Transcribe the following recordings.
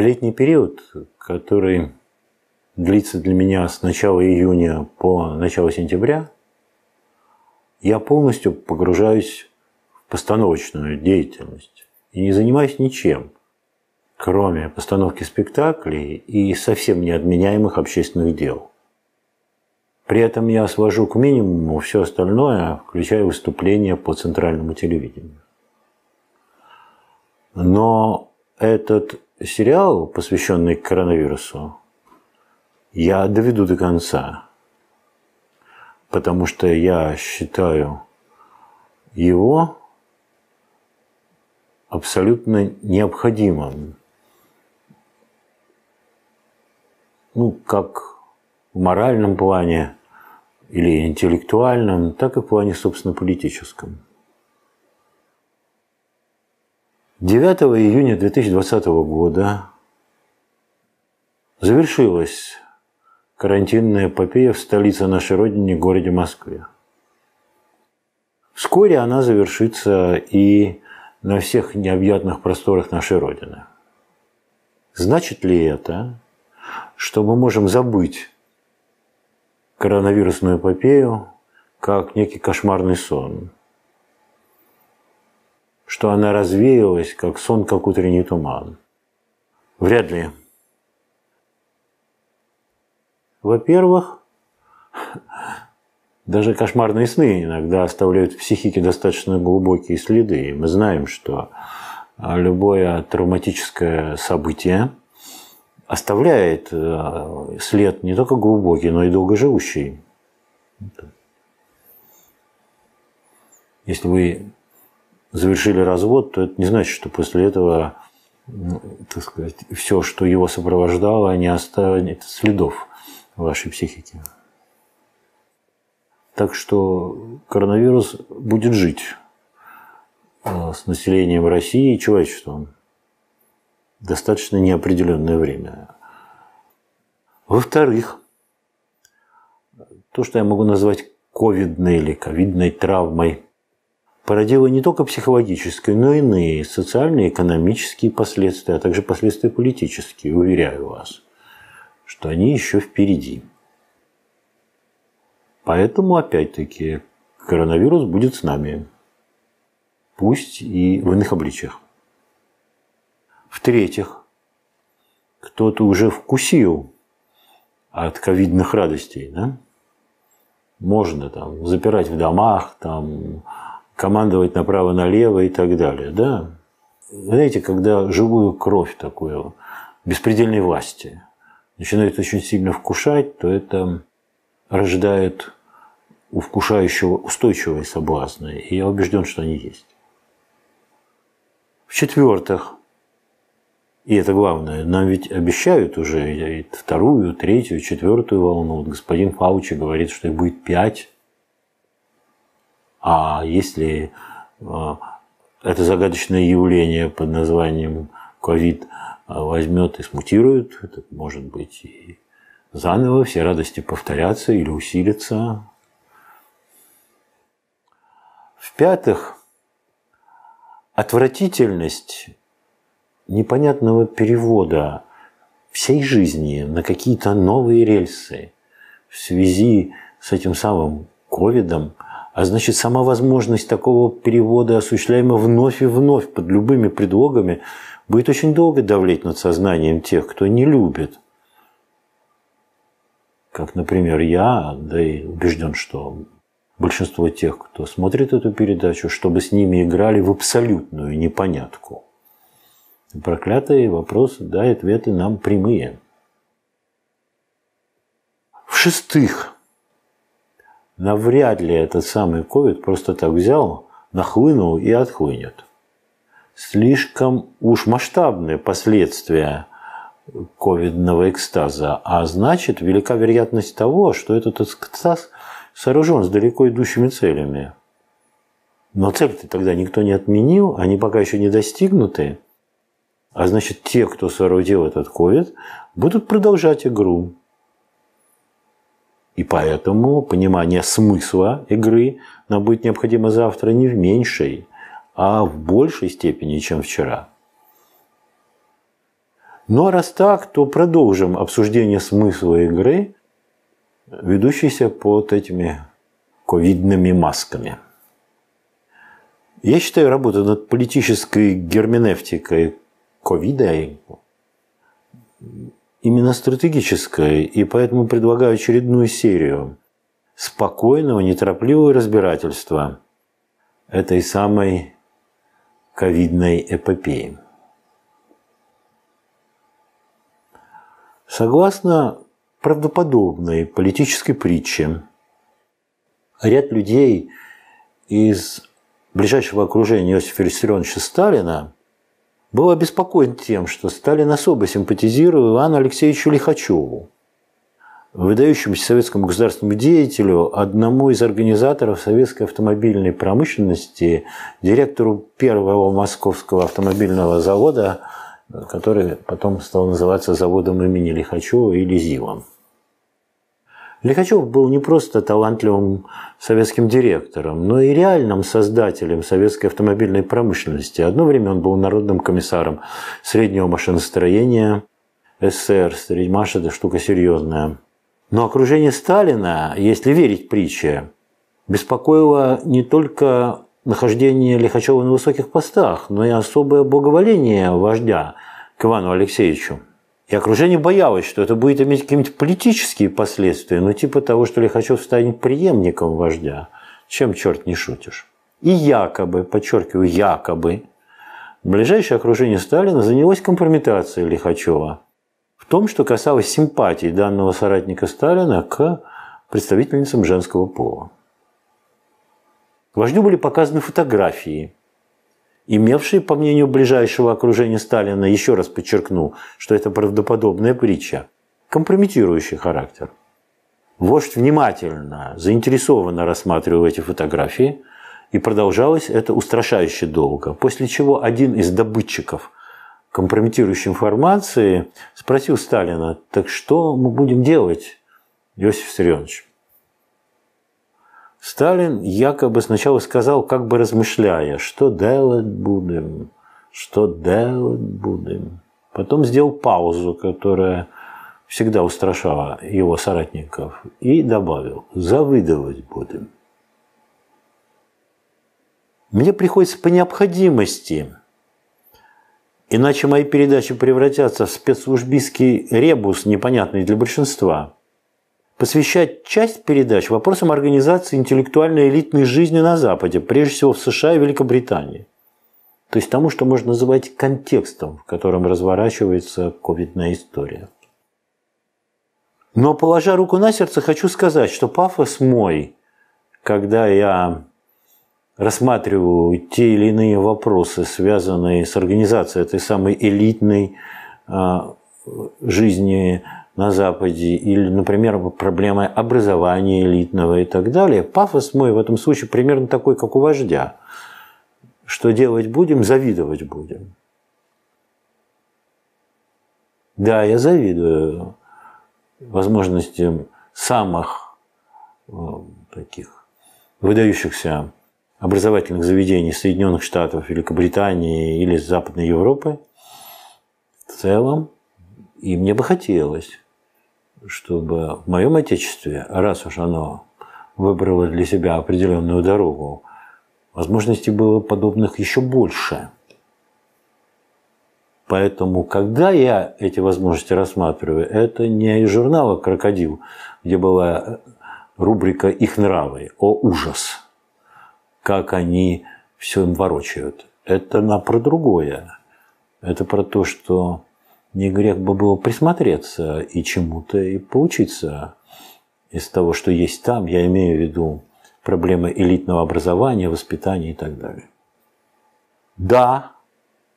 летний период, который длится для меня с начала июня по начало сентября, я полностью погружаюсь в постановочную деятельность и не занимаюсь ничем, кроме постановки спектаклей и совсем неотменяемых общественных дел. При этом я свожу к минимуму все остальное, включая выступления по центральному телевидению. Но этот сериал, посвященный коронавирусу, я доведу до конца, потому что я считаю его абсолютно необходимым. Ну, как в моральном плане или интеллектуальном, так и в плане, собственно, политическом. 9 июня 2020 года завершилась карантинная эпопея в столице нашей Родины, городе Москве. Вскоре она завершится и на всех необъятных просторах нашей Родины. Значит ли это, что мы можем забыть коронавирусную эпопею как некий кошмарный сон – что она развеялась, как сон, как утренний туман? Вряд ли. Во-первых, даже кошмарные сны иногда оставляют в психике достаточно глубокие следы. И мы знаем, что а, любое травматическое событие оставляет а, след не только глубокий, но и долгоживущий. Если вы завершили развод, то это не значит, что после этого, ну, так сказать, все, что его сопровождало, не оставит следов в вашей психике. Так что коронавирус будет жить э, с населением России и человечеством достаточно неопределенное время. Во-вторых, то, что я могу назвать ковидной или ковидной травмой – породило не только психологические, но и иные социальные, экономические последствия, а также последствия политические, уверяю вас, что они еще впереди. Поэтому, опять-таки, коронавирус будет с нами, пусть и в иных обличиях. В-третьих, кто-то уже вкусил от ковидных радостей, да? Можно там запирать в домах, там командовать направо-налево и так далее. Да? Знаете, когда живую кровь такую, беспредельной власти, начинает очень сильно вкушать, то это рождает у вкушающего устойчивые соблазны, и я убежден, что они есть. В-четвертых, и это главное, нам ведь обещают уже вторую, третью, четвертую волну. Господин Фаучи говорит, что их будет пять а если а, это загадочное явление под названием ковид а, возьмет и смутирует, это может быть и заново, все радости повторятся или усилятся. В-пятых, отвратительность непонятного перевода всей жизни на какие-то новые рельсы в связи с этим самым ковидом – а значит, сама возможность такого перевода, осуществляемого вновь и вновь под любыми предлогами, будет очень долго давлеть над сознанием тех, кто не любит. Как, например, я, да и убежден, что большинство тех, кто смотрит эту передачу, чтобы с ними играли в абсолютную непонятку. Проклятые вопросы, да, и ответы нам прямые. В-шестых, навряд ли этот самый ковид просто так взял, нахлынул и отхлынет. Слишком уж масштабные последствия ковидного экстаза, а значит, велика вероятность того, что этот экстаз сооружен с далеко идущими целями. Но цель-то тогда никто не отменил, они пока еще не достигнуты. А значит, те, кто соорудил этот ковид, будут продолжать игру. И поэтому понимание смысла игры нам будет необходимо завтра не в меньшей, а в большей степени, чем вчера. Ну а раз так, то продолжим обсуждение смысла игры, ведущейся под этими ковидными масками. Я считаю, работа над политической герменевтикой ковида именно стратегическое, и поэтому предлагаю очередную серию спокойного, неторопливого разбирательства этой самой ковидной эпопеи. Согласно правдоподобной политической притче, ряд людей из ближайшего окружения Иосифа Виссарионовича Сталина был обеспокоен тем, что Сталин особо симпатизировал Ивану Алексеевичу Лихачеву, выдающемуся советскому государственному деятелю, одному из организаторов советской автомобильной промышленности, директору первого московского автомобильного завода, который потом стал называться заводом имени Лихачева или Зивом. Лихачев был не просто талантливым советским директором, но и реальным создателем советской автомобильной промышленности. Одно время он был народным комиссаром среднего машиностроения СССР. Маш – это штука серьезная. Но окружение Сталина, если верить притче, беспокоило не только нахождение Лихачева на высоких постах, но и особое благоволение вождя к Ивану Алексеевичу. И окружение боялось, что это будет иметь какие-нибудь политические последствия, ну типа того, что Лихачев станет преемником вождя, чем черт не шутишь. И якобы, подчеркиваю, якобы, ближайшее окружение Сталина занялось компрометацией Лихачева в том, что касалось симпатий данного соратника Сталина к представительницам женского пола. Вождю были показаны фотографии – Имевший по мнению ближайшего окружения Сталина, еще раз подчеркну, что это правдоподобная притча, компрометирующий характер. Вождь внимательно, заинтересованно рассматривал эти фотографии, и продолжалось это устрашающе долго, после чего один из добытчиков компрометирующей информации спросил Сталина, так что мы будем делать, Иосиф Сырёнович? Сталин якобы сначала сказал, как бы размышляя, что делать будем, что делать будем. Потом сделал паузу, которая всегда устрашала его соратников, и добавил «завыдавать будем». Мне приходится по необходимости, иначе мои передачи превратятся в спецслужбистский ребус, непонятный для большинства – посвящать часть передач вопросам организации интеллектуальной элитной жизни на Западе, прежде всего в США и Великобритании. То есть тому, что можно называть контекстом, в котором разворачивается ковидная история. Но, положа руку на сердце, хочу сказать, что пафос мой, когда я рассматриваю те или иные вопросы, связанные с организацией этой самой элитной а, жизни на Западе, или, например, проблема образования элитного и так далее. Пафос мой в этом случае примерно такой, как у вождя. Что делать будем, завидовать будем. Да, я завидую возможностям самых э, таких выдающихся образовательных заведений Соединенных Штатов, Великобритании или Западной Европы в целом. И мне бы хотелось чтобы в моем Отечестве, раз уж оно выбрало для себя определенную дорогу, возможностей было подобных еще больше. Поэтому, когда я эти возможности рассматриваю, это не из журнала «Крокодил», где была рубрика «Их нравы», «О ужас», как они все им ворочают. Это на про другое. Это про то, что не грех бы было присмотреться и чему-то и поучиться из того, что есть там, я имею в виду проблемы элитного образования, воспитания и так далее. Да,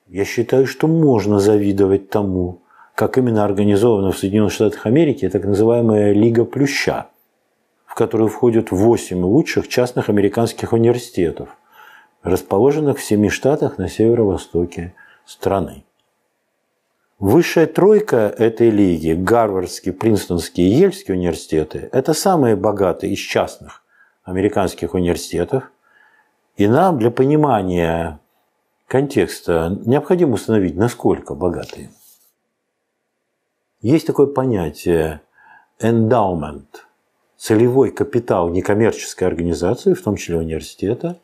я считаю, что можно завидовать тому, как именно организована в Соединенных Штатах Америки так называемая «Лига Плюща», в которую входят 8 лучших частных американских университетов, расположенных в семи штатах на северо-востоке страны. Высшая тройка этой лиги, Гарвардский, Принстонский и Ельский университеты, это самые богатые из частных американских университетов. И нам для понимания контекста необходимо установить, насколько богатые. Есть такое понятие endowment, целевой капитал некоммерческой организации, в том числе университета,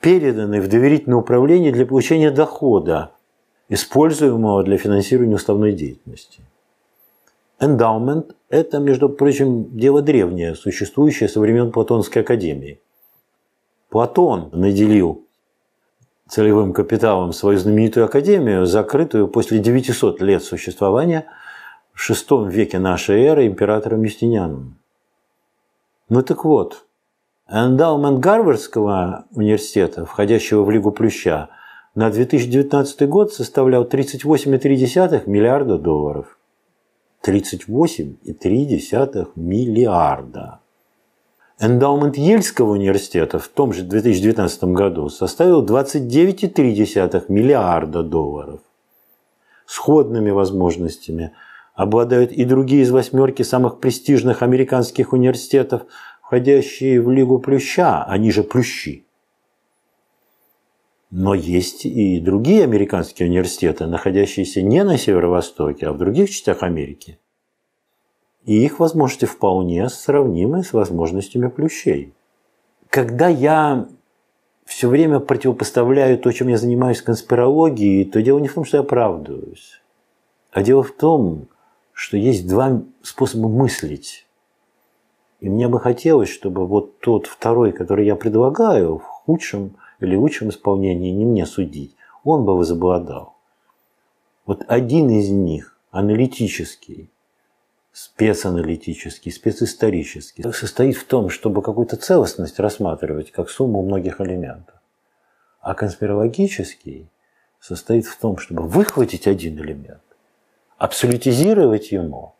переданный в доверительное управление для получения дохода – используемого для финансирования уставной деятельности. Эндаумент – это, между прочим, дело древнее, существующее со времен Платонской академии. Платон наделил целевым капиталом свою знаменитую академию, закрытую после 900 лет существования в VI веке нашей эры императором Юстинианом. Ну так вот, эндаумент Гарвардского университета, входящего в Лигу Плюща, на 2019 год составлял 38,3 миллиарда долларов. 38,3 миллиарда. Эндаумент Ельского университета в том же 2019 году составил 29,3 миллиарда долларов. Сходными возможностями обладают и другие из восьмерки самых престижных американских университетов, входящие в Лигу Плюща, они а же Плющи. Но есть и другие американские университеты, находящиеся не на северо-востоке, а в других частях Америки. И их возможности вполне сравнимы с возможностями плющей. Когда я все время противопоставляю то, чем я занимаюсь конспирологией, то дело не в том, что я оправдываюсь, а дело в том, что есть два способа мыслить. И мне бы хотелось, чтобы вот тот второй, который я предлагаю, в худшем – или лучшем исполнении не мне судить, он бы возобладал. Вот один из них, аналитический, спецаналитический, специсторический, состоит в том, чтобы какую-то целостность рассматривать как сумму многих элементов. А конспирологический состоит в том, чтобы выхватить один элемент, абсолютизировать ему,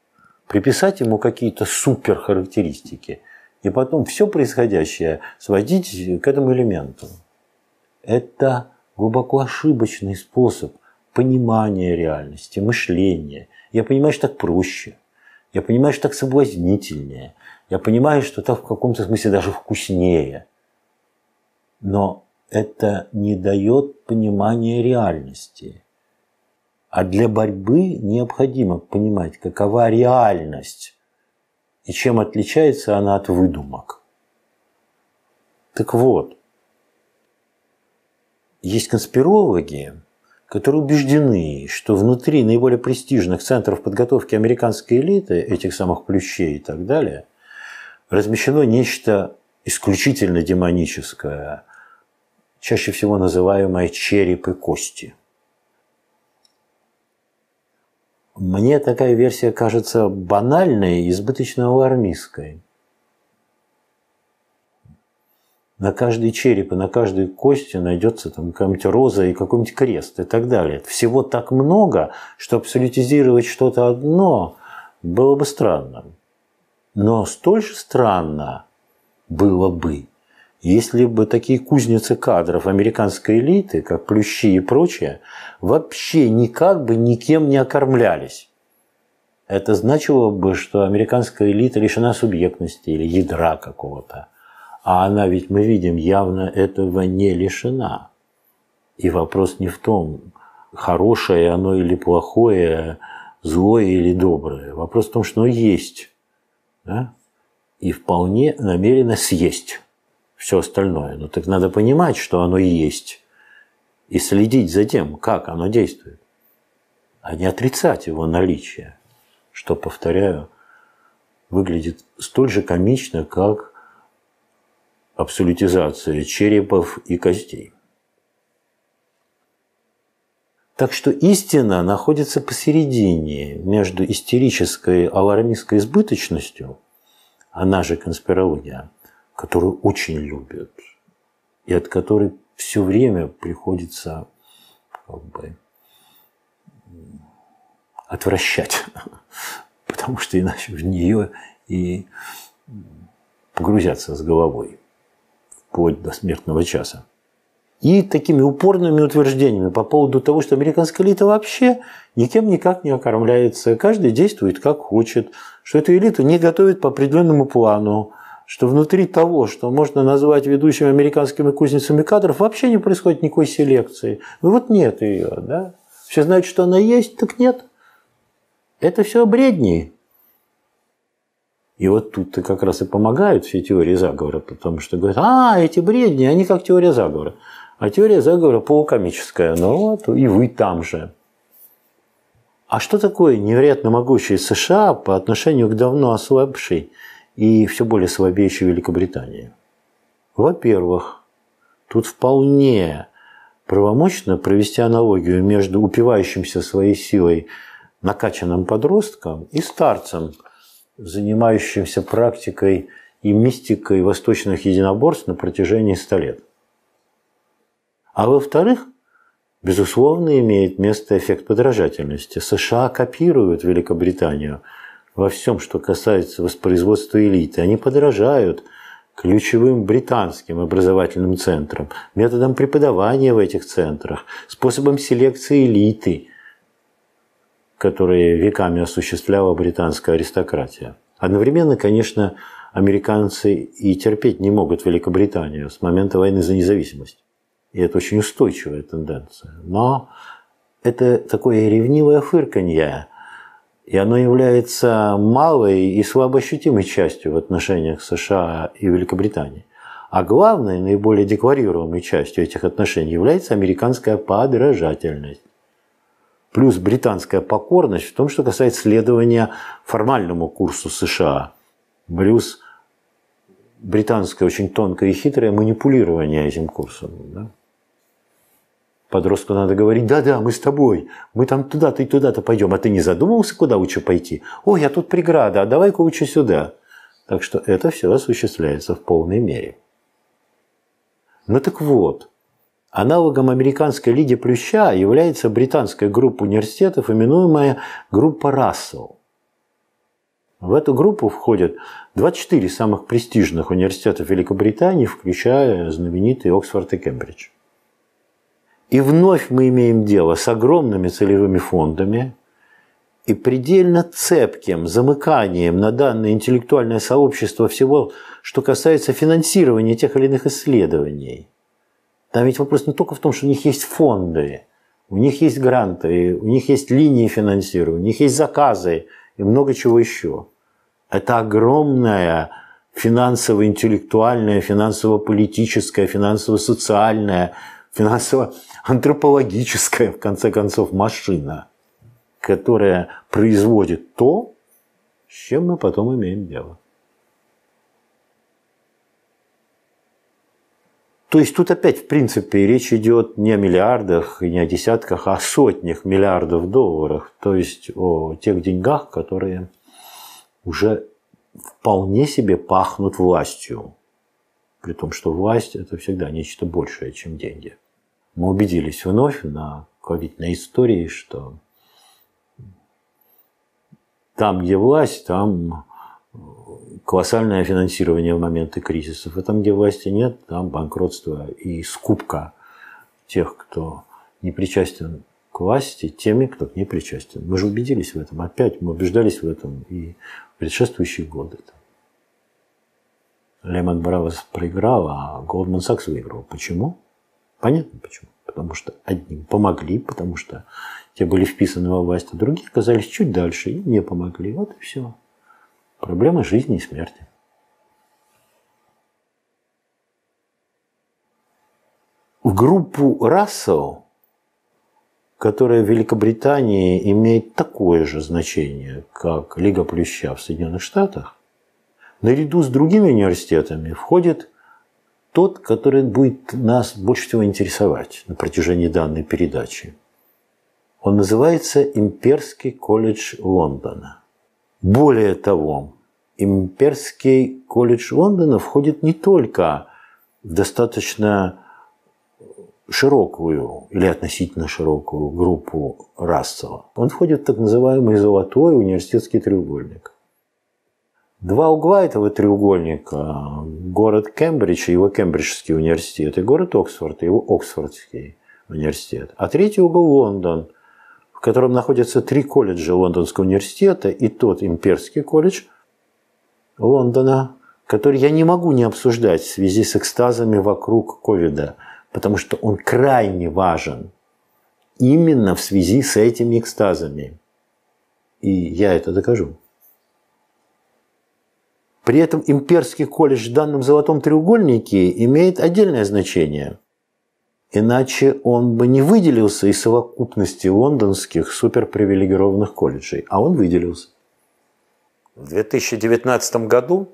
приписать ему какие-то суперхарактеристики – и потом все происходящее сводить к этому элементу это глубоко ошибочный способ понимания реальности, мышления. Я понимаю, что так проще. Я понимаю, что так соблазнительнее. Я понимаю, что так в каком-то смысле даже вкуснее. Но это не дает понимания реальности. А для борьбы необходимо понимать, какова реальность и чем отличается она от выдумок. Так вот, есть конспирологи, которые убеждены, что внутри наиболее престижных центров подготовки американской элиты, этих самых ключей и так далее, размещено нечто исключительно демоническое, чаще всего называемое череп и кости. Мне такая версия кажется банальной и избыточно алармистской. на каждый череп и на каждой кости найдется там какая-нибудь роза и какой-нибудь крест и так далее. Всего так много, что абсолютизировать что-то одно было бы странно. Но столь же странно было бы, если бы такие кузницы кадров американской элиты, как Плющи и прочее, вообще никак бы никем не окормлялись. Это значило бы, что американская элита лишена субъектности или ядра какого-то а она ведь, мы видим, явно этого не лишена. И вопрос не в том, хорошее оно или плохое, злое или доброе. Вопрос в том, что оно есть. Да? И вполне намеренно съесть все остальное. Но ну, так надо понимать, что оно есть. И следить за тем, как оно действует. А не отрицать его наличие. Что, повторяю, выглядит столь же комично, как абсолютизация черепов и костей. Так что истина находится посередине между истерической алармистской избыточностью, она же конспирология, которую очень любят, и от которой все время приходится как бы отвращать, потому что иначе в нее и погрузятся с головой вплоть до смертного часа. И такими упорными утверждениями по поводу того, что американская элита вообще никем никак не окормляется, каждый действует как хочет, что эту элиту не готовят по определенному плану, что внутри того, что можно назвать ведущими американскими кузницами кадров, вообще не происходит никакой селекции. Ну вот нет ее, да? Все знают, что она есть, так нет. Это все бредни. И вот тут-то как раз и помогают все теории заговора, потому что говорят, а, эти бредни, они как теория заговора. А теория заговора полукомическая, ну вот, и вы там же. А что такое невероятно могучие США по отношению к давно ослабшей и все более слабеющей Великобритании? Во-первых, тут вполне правомочно провести аналогию между упивающимся своей силой накачанным подростком и старцем – занимающимся практикой и мистикой восточных единоборств на протяжении 100 лет. А во-вторых, безусловно, имеет место эффект подражательности. США копируют Великобританию во всем, что касается воспроизводства элиты. Они подражают ключевым британским образовательным центрам, методам преподавания в этих центрах, способам селекции элиты – которые веками осуществляла британская аристократия. Одновременно, конечно, американцы и терпеть не могут Великобританию с момента войны за независимость. И это очень устойчивая тенденция. Но это такое ревнивое фырканье, и оно является малой и слабоощутимой частью в отношениях США и Великобритании. А главной, наиболее декларируемой частью этих отношений является американская подражательность плюс британская покорность в том, что касается следования формальному курсу США, плюс британское очень тонкое и хитрое манипулирование этим курсом. Да? Подростку надо говорить, да-да, мы с тобой, мы там туда-то и туда-то пойдем, а ты не задумывался, куда лучше пойти? О, я а тут преграда, а давай-ка лучше сюда. Так что это все осуществляется в полной мере. Ну так вот, Аналогом американской Лиги Плюща является британская группа университетов, именуемая группа Рассел. В эту группу входят 24 самых престижных университетов Великобритании, включая знаменитые Оксфорд и Кембридж. И вновь мы имеем дело с огромными целевыми фондами и предельно цепким замыканием на данное интеллектуальное сообщество всего, что касается финансирования тех или иных исследований – там ведь вопрос не только в том, что у них есть фонды, у них есть гранты, у них есть линии финансирования, у них есть заказы и много чего еще. Это огромная финансово-интеллектуальная, финансово-политическая, финансово-социальная, финансово-антропологическая, в конце концов, машина, которая производит то, с чем мы потом имеем дело. То есть тут опять, в принципе, речь идет не о миллиардах и не о десятках, а о сотнях миллиардов долларов. То есть о тех деньгах, которые уже вполне себе пахнут властью. При том, что власть – это всегда нечто большее, чем деньги. Мы убедились вновь на ковидной истории, что там, где власть, там колоссальное финансирование в моменты кризисов. и там, где власти нет, там банкротство и скупка тех, кто не причастен к власти, теми, кто не причастен. Мы же убедились в этом. Опять мы убеждались в этом и в предшествующие годы. Лемон Бравос проиграл, а Голдман Сакс выиграл. Почему? Понятно почему. Потому что одним помогли, потому что те были вписаны во власть, а другие оказались чуть дальше и не помогли. Вот и все. Проблемы жизни и смерти. В группу Рассел, которая в Великобритании имеет такое же значение, как Лига Плюща в Соединенных Штатах, наряду с другими университетами входит тот, который будет нас больше всего интересовать на протяжении данной передачи. Он называется Имперский колледж Лондона. Более того, имперский колледж Лондона входит не только в достаточно широкую или относительно широкую группу Рассела. Он входит в так называемый золотой университетский треугольник. Два угла этого треугольника – город Кембридж и его Кембриджский университет, и город Оксфорд и его Оксфордский университет. А третий угол – Лондон в котором находятся три колледжа Лондонского университета и тот имперский колледж Лондона, который я не могу не обсуждать в связи с экстазами вокруг ковида, потому что он крайне важен именно в связи с этими экстазами. И я это докажу. При этом имперский колледж в данном золотом треугольнике имеет отдельное значение – Иначе он бы не выделился из совокупности лондонских суперпривилегированных колледжей, а он выделился. В 2019 году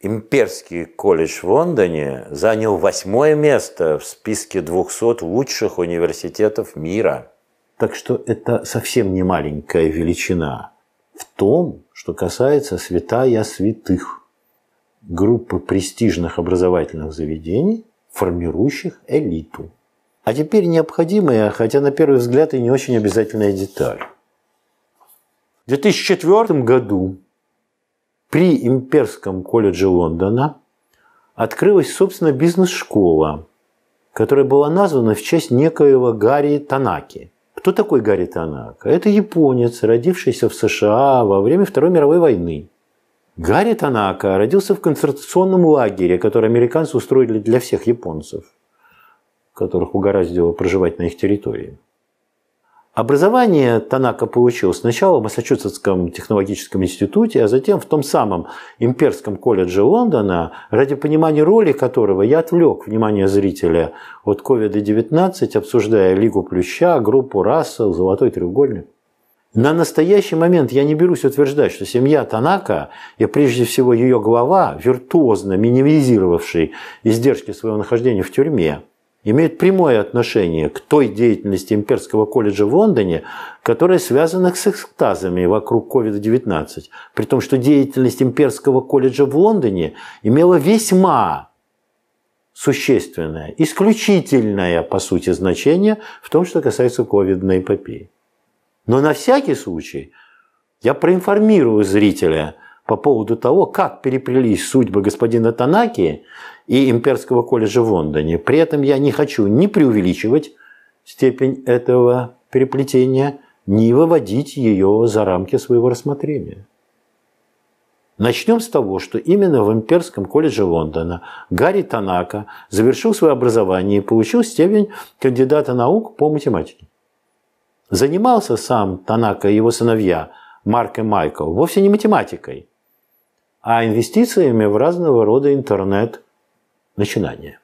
Имперский колледж в Лондоне занял восьмое место в списке 200 лучших университетов мира. Так что это совсем не маленькая величина в том, что касается святая святых, группы престижных образовательных заведений, формирующих элиту. А теперь необходимая, хотя на первый взгляд и не очень обязательная деталь. В 2004 году при Имперском колледже Лондона открылась, собственно, бизнес-школа, которая была названа в честь некоего Гарри Танаки. Кто такой Гарри Танака? Это японец, родившийся в США во время Второй мировой войны. Гарри Танака родился в концентрационном лагере, который американцы устроили для всех японцев, которых угораздило проживать на их территории. Образование Танака получил сначала в Массачусетском технологическом институте, а затем в том самом Имперском колледже Лондона, ради понимания роли которого я отвлек внимание зрителя от COVID-19, обсуждая Лигу Плюща, группу Рассел, Золотой треугольник. На настоящий момент я не берусь утверждать, что семья Танака и прежде всего ее глава, виртуозно минимизировавший издержки своего нахождения в тюрьме, имеет прямое отношение к той деятельности Имперского колледжа в Лондоне, которая связана с экстазами вокруг COVID-19, при том, что деятельность Имперского колледжа в Лондоне имела весьма существенное, исключительное, по сути, значение в том, что касается ковидной эпопеи. Но на всякий случай я проинформирую зрителя по поводу того, как переплелись судьбы господина Танаки и имперского колледжа в Лондоне. При этом я не хочу ни преувеличивать степень этого переплетения, ни выводить ее за рамки своего рассмотрения. Начнем с того, что именно в Имперском колледже Лондона Гарри Танака завершил свое образование и получил степень кандидата наук по математике. Занимался сам Танака и его сыновья, Марк и Майкл, вовсе не математикой, а инвестициями в разного рода интернет-начинания.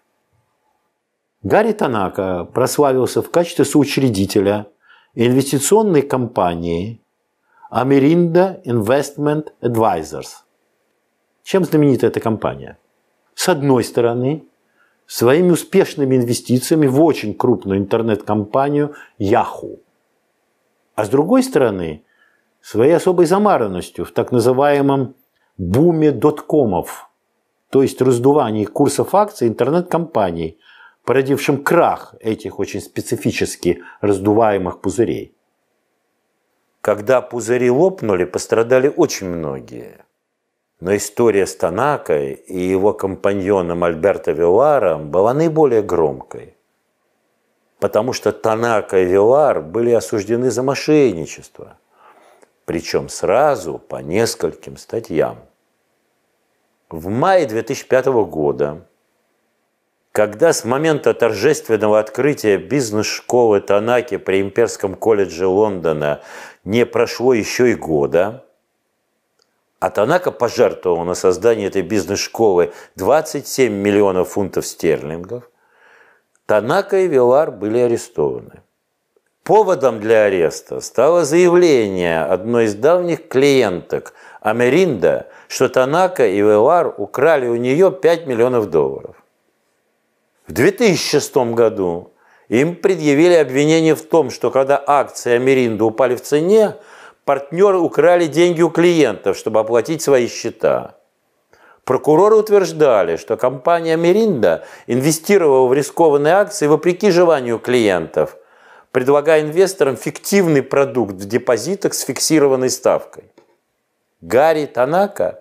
Гарри Танака прославился в качестве соучредителя инвестиционной компании Amerinda Investment Advisors. Чем знаменита эта компания? С одной стороны, своими успешными инвестициями в очень крупную интернет-компанию Yahoo. А с другой стороны, своей особой замаранностью в так называемом буме доткомов, то есть раздувании курсов акций интернет-компаний, породившим крах этих очень специфически раздуваемых пузырей. Когда пузыри лопнули, пострадали очень многие. Но история с Танакой и его компаньоном Альберто Виларом была наиболее громкой потому что Танака и Вилар были осуждены за мошенничество, причем сразу по нескольким статьям. В мае 2005 года, когда с момента торжественного открытия бизнес-школы Танаки при Имперском колледже Лондона не прошло еще и года, а Танака пожертвовал на создание этой бизнес-школы 27 миллионов фунтов стерлингов, Танака и Вилар были арестованы. Поводом для ареста стало заявление одной из давних клиенток Америнда, что Танака и Вилар украли у нее 5 миллионов долларов. В 2006 году им предъявили обвинение в том, что когда акции Америнда упали в цене, партнеры украли деньги у клиентов, чтобы оплатить свои счета. Прокуроры утверждали, что компания «Меринда» инвестировала в рискованные акции вопреки желанию клиентов, предлагая инвесторам фиктивный продукт в депозитах с фиксированной ставкой. Гарри Танака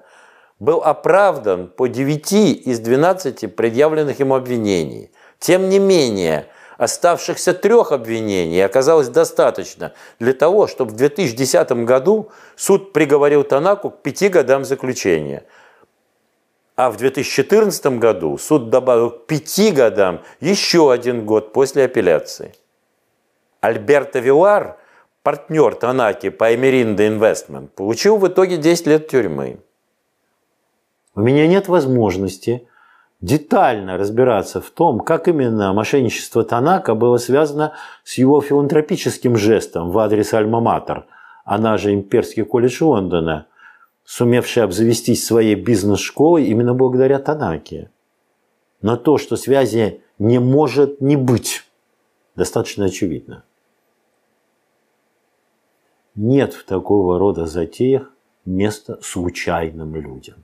был оправдан по 9 из 12 предъявленных ему обвинений. Тем не менее, оставшихся трех обвинений оказалось достаточно для того, чтобы в 2010 году суд приговорил Танаку к пяти годам заключения – а в 2014 году суд добавил к пяти годам еще один год после апелляции. Альберто Вилар, партнер Танаки по Эмеринда Инвестмент, получил в итоге 10 лет тюрьмы. У меня нет возможности детально разбираться в том, как именно мошенничество Танака было связано с его филантропическим жестом в адрес Альма-Матер, она же Имперский колледж Лондона – сумевший обзавестись своей бизнес-школой именно благодаря Танаке. Но то, что связи не может не быть, достаточно очевидно. Нет в такого рода затеях места случайным людям.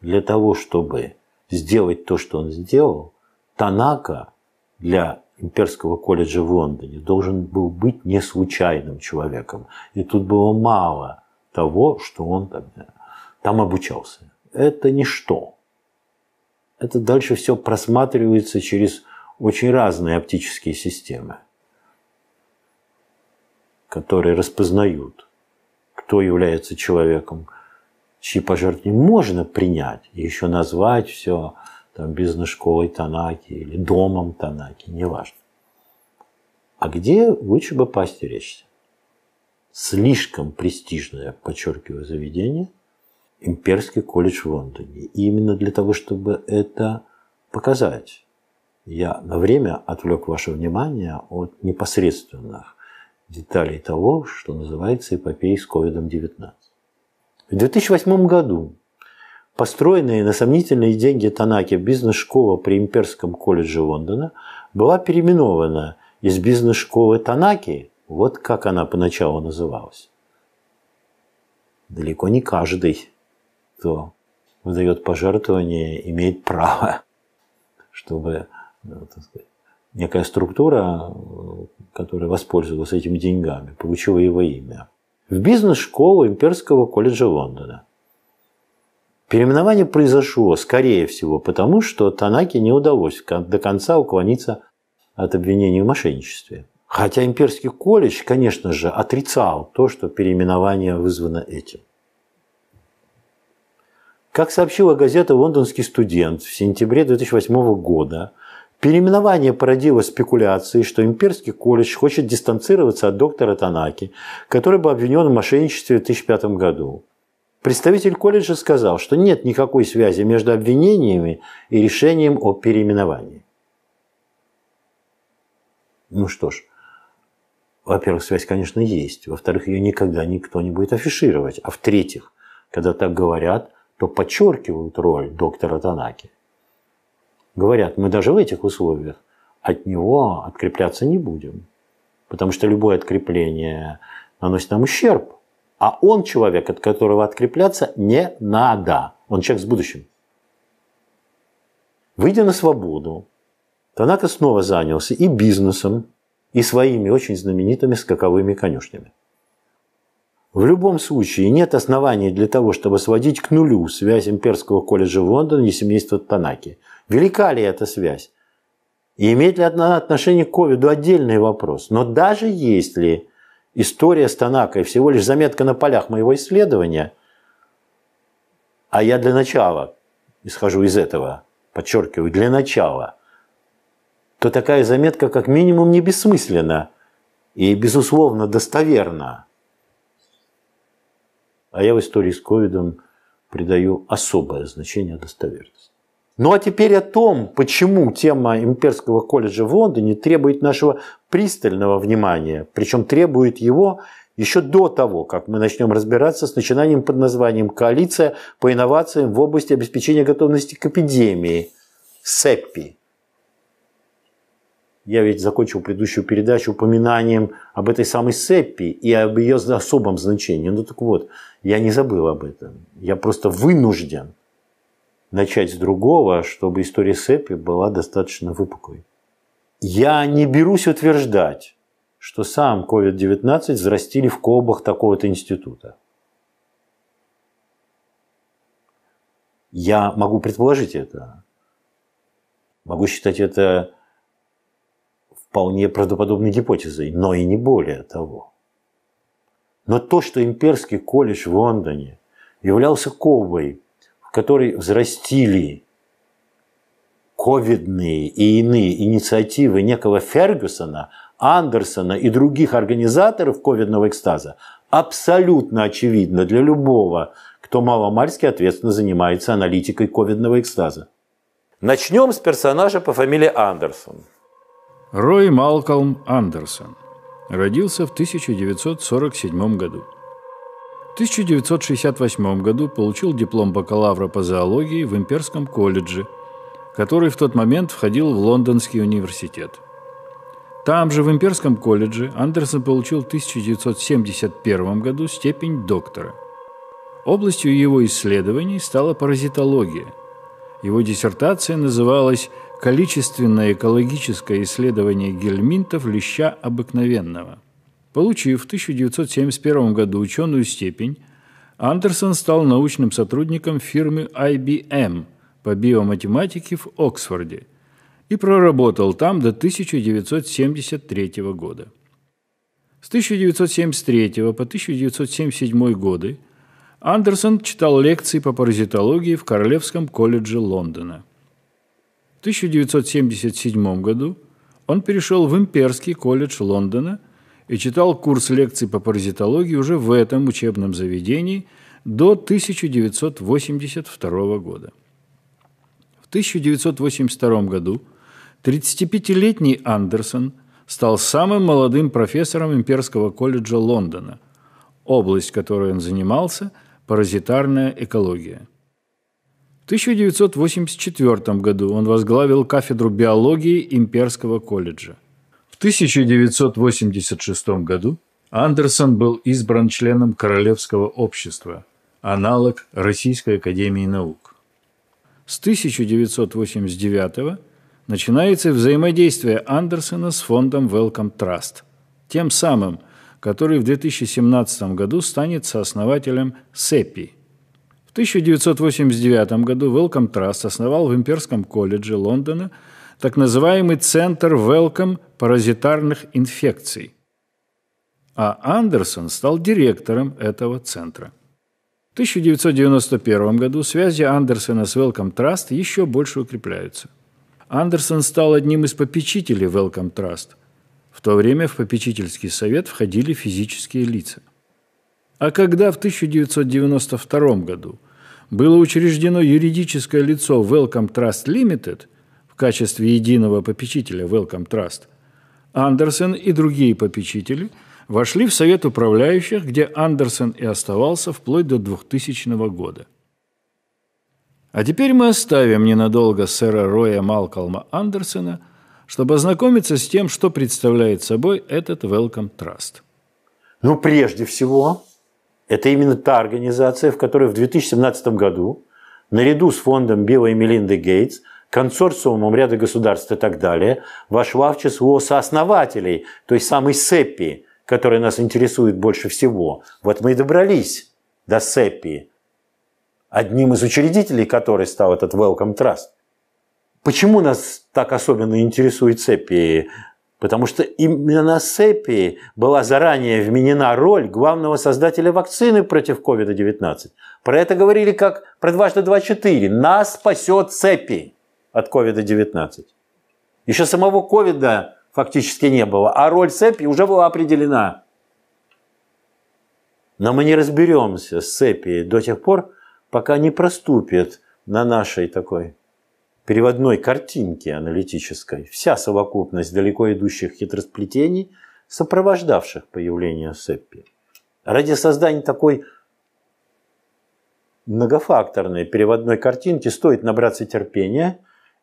Для того, чтобы сделать то, что он сделал, Танака для имперского колледжа в Лондоне должен был быть не случайным человеком. И тут было мало того, что он там там обучался. Это ничто. Это дальше все просматривается через очень разные оптические системы, которые распознают, кто является человеком, чьи пожертвования можно принять и еще назвать все там, бизнес-школой Танаки или домом Танаки, неважно. А где лучше бы поостеречься? Слишком престижное, подчеркиваю, заведение – имперский колледж в Лондоне. И именно для того, чтобы это показать, я на время отвлек ваше внимание от непосредственных деталей того, что называется эпопеей с COVID-19. В 2008 году построенная на сомнительные деньги Танаки бизнес-школа при Имперском колледже Лондона была переименована из бизнес-школы Танаки, вот как она поначалу называлась. Далеко не каждый кто выдает пожертвование, имеет право, чтобы ну, сказать, некая структура, э, которая воспользовалась этими деньгами, получила его имя. В бизнес-школу Имперского колледжа Лондона. Переименование произошло, скорее всего, потому что Танаке не удалось до конца уклониться от обвинений в мошенничестве. Хотя Имперский колледж, конечно же, отрицал то, что переименование вызвано этим. Как сообщила газета «Лондонский студент» в сентябре 2008 года, Переименование породило спекуляции, что имперский колледж хочет дистанцироваться от доктора Танаки, который был обвинен в мошенничестве в 2005 году. Представитель колледжа сказал, что нет никакой связи между обвинениями и решением о переименовании. Ну что ж, во-первых, связь, конечно, есть. Во-вторых, ее никогда никто не будет афишировать. А в-третьих, когда так говорят, то подчеркивают роль доктора Танаки. Говорят, мы даже в этих условиях от него открепляться не будем, потому что любое открепление наносит нам ущерб, а он человек, от которого открепляться не надо. Он человек с будущим. Выйдя на свободу, Танака снова занялся и бизнесом, и своими очень знаменитыми скаковыми конюшнями. В любом случае, нет оснований для того, чтобы сводить к нулю связь Имперского колледжа в Лондоне и семейства Танаки. Велика ли эта связь? И имеет ли она отношение к ковиду – отдельный вопрос. Но даже если история с Танакой всего лишь заметка на полях моего исследования, а я для начала исхожу из этого, подчеркиваю, для начала, то такая заметка как минимум не бессмысленна и, безусловно, достоверна. А я в истории с ковидом придаю особое значение достоверности. Ну а теперь о том, почему тема Имперского колледжа в Лондоне требует нашего пристального внимания, причем требует его еще до того, как мы начнем разбираться с начинанием под названием «Коалиция по инновациям в области обеспечения готовности к эпидемии» СЭПИ. Я ведь закончил предыдущую передачу упоминанием об этой самой сеппи и об ее особом значении. Ну так вот, я не забыл об этом. Я просто вынужден начать с другого, чтобы история сеппи была достаточно выпуклой. Я не берусь утверждать, что сам COVID-19 взрастили в колбах такого-то института. Я могу предположить это. Могу считать это вполне правдоподобной гипотезой, но и не более того. Но то, что имперский колледж в Лондоне являлся ковбой, в которой взрастили ковидные и иные инициативы некого Фергюсона, Андерсона и других организаторов ковидного экстаза, абсолютно очевидно для любого, кто маломальски ответственно занимается аналитикой ковидного экстаза. Начнем с персонажа по фамилии Андерсон – Рой Малкольм Андерсон. Родился в 1947 году. В 1968 году получил диплом бакалавра по зоологии в Имперском колледже, который в тот момент входил в Лондонский университет. Там же, в Имперском колледже, Андерсон получил в 1971 году степень доктора. Областью его исследований стала паразитология. Его диссертация называлась количественное экологическое исследование гельминтов леща обыкновенного. Получив в 1971 году ученую степень, Андерсон стал научным сотрудником фирмы IBM по биоматематике в Оксфорде и проработал там до 1973 года. С 1973 по 1977 годы Андерсон читал лекции по паразитологии в Королевском колледже Лондона – 1977 году он перешел в Имперский колледж Лондона и читал курс лекций по паразитологии уже в этом учебном заведении до 1982 года. В 1982 году 35-летний Андерсон стал самым молодым профессором Имперского колледжа Лондона. Область, которой он занимался – паразитарная экология – в 1984 году он возглавил кафедру биологии Имперского колледжа. В 1986 году Андерсон был избран членом Королевского общества, аналог Российской академии наук. С 1989 начинается взаимодействие Андерсона с фондом Welcome Trust, тем самым, который в 2017 году станет сооснователем СЭПИ – 1989 году Wellcome Trust основал в Имперском колледже Лондона так называемый Центр Wellcome паразитарных инфекций, а Андерсон стал директором этого центра. В 1991 году связи Андерсона с Wellcome Trust еще больше укрепляются. Андерсон стал одним из попечителей Wellcome Trust. В то время в попечительский совет входили физические лица. А когда в 1992 году было учреждено юридическое лицо Welcome Trust Limited в качестве единого попечителя Welcome Trust, Андерсон и другие попечители вошли в совет управляющих, где Андерсон и оставался вплоть до 2000 года. А теперь мы оставим ненадолго сэра Роя Малкольма Андерсона, чтобы ознакомиться с тем, что представляет собой этот Welcome Trust. Ну, прежде всего, это именно та организация, в которой в 2017 году, наряду с фондом Билла и Мелинды Гейтс, консорциумом ряда государств и так далее, вошла в число сооснователей, то есть самой СЭПИ, которая нас интересует больше всего. Вот мы и добрались до СЭПИ, одним из учредителей которой стал этот Welcome Trust. Почему нас так особенно интересует СЭПИ? Потому что именно Сепии была заранее вменена роль главного создателя вакцины против COVID-19. Про это говорили как про дважды 24. Нас спасет Сепи от COVID-19. Еще самого ковида фактически не было, а роль Сепи уже была определена. Но мы не разберемся с Сепией до тех пор, пока не проступит на нашей такой переводной картинки аналитической, вся совокупность далеко идущих хитросплетений, сопровождавших появление Сеппи. Ради создания такой многофакторной переводной картинки стоит набраться терпения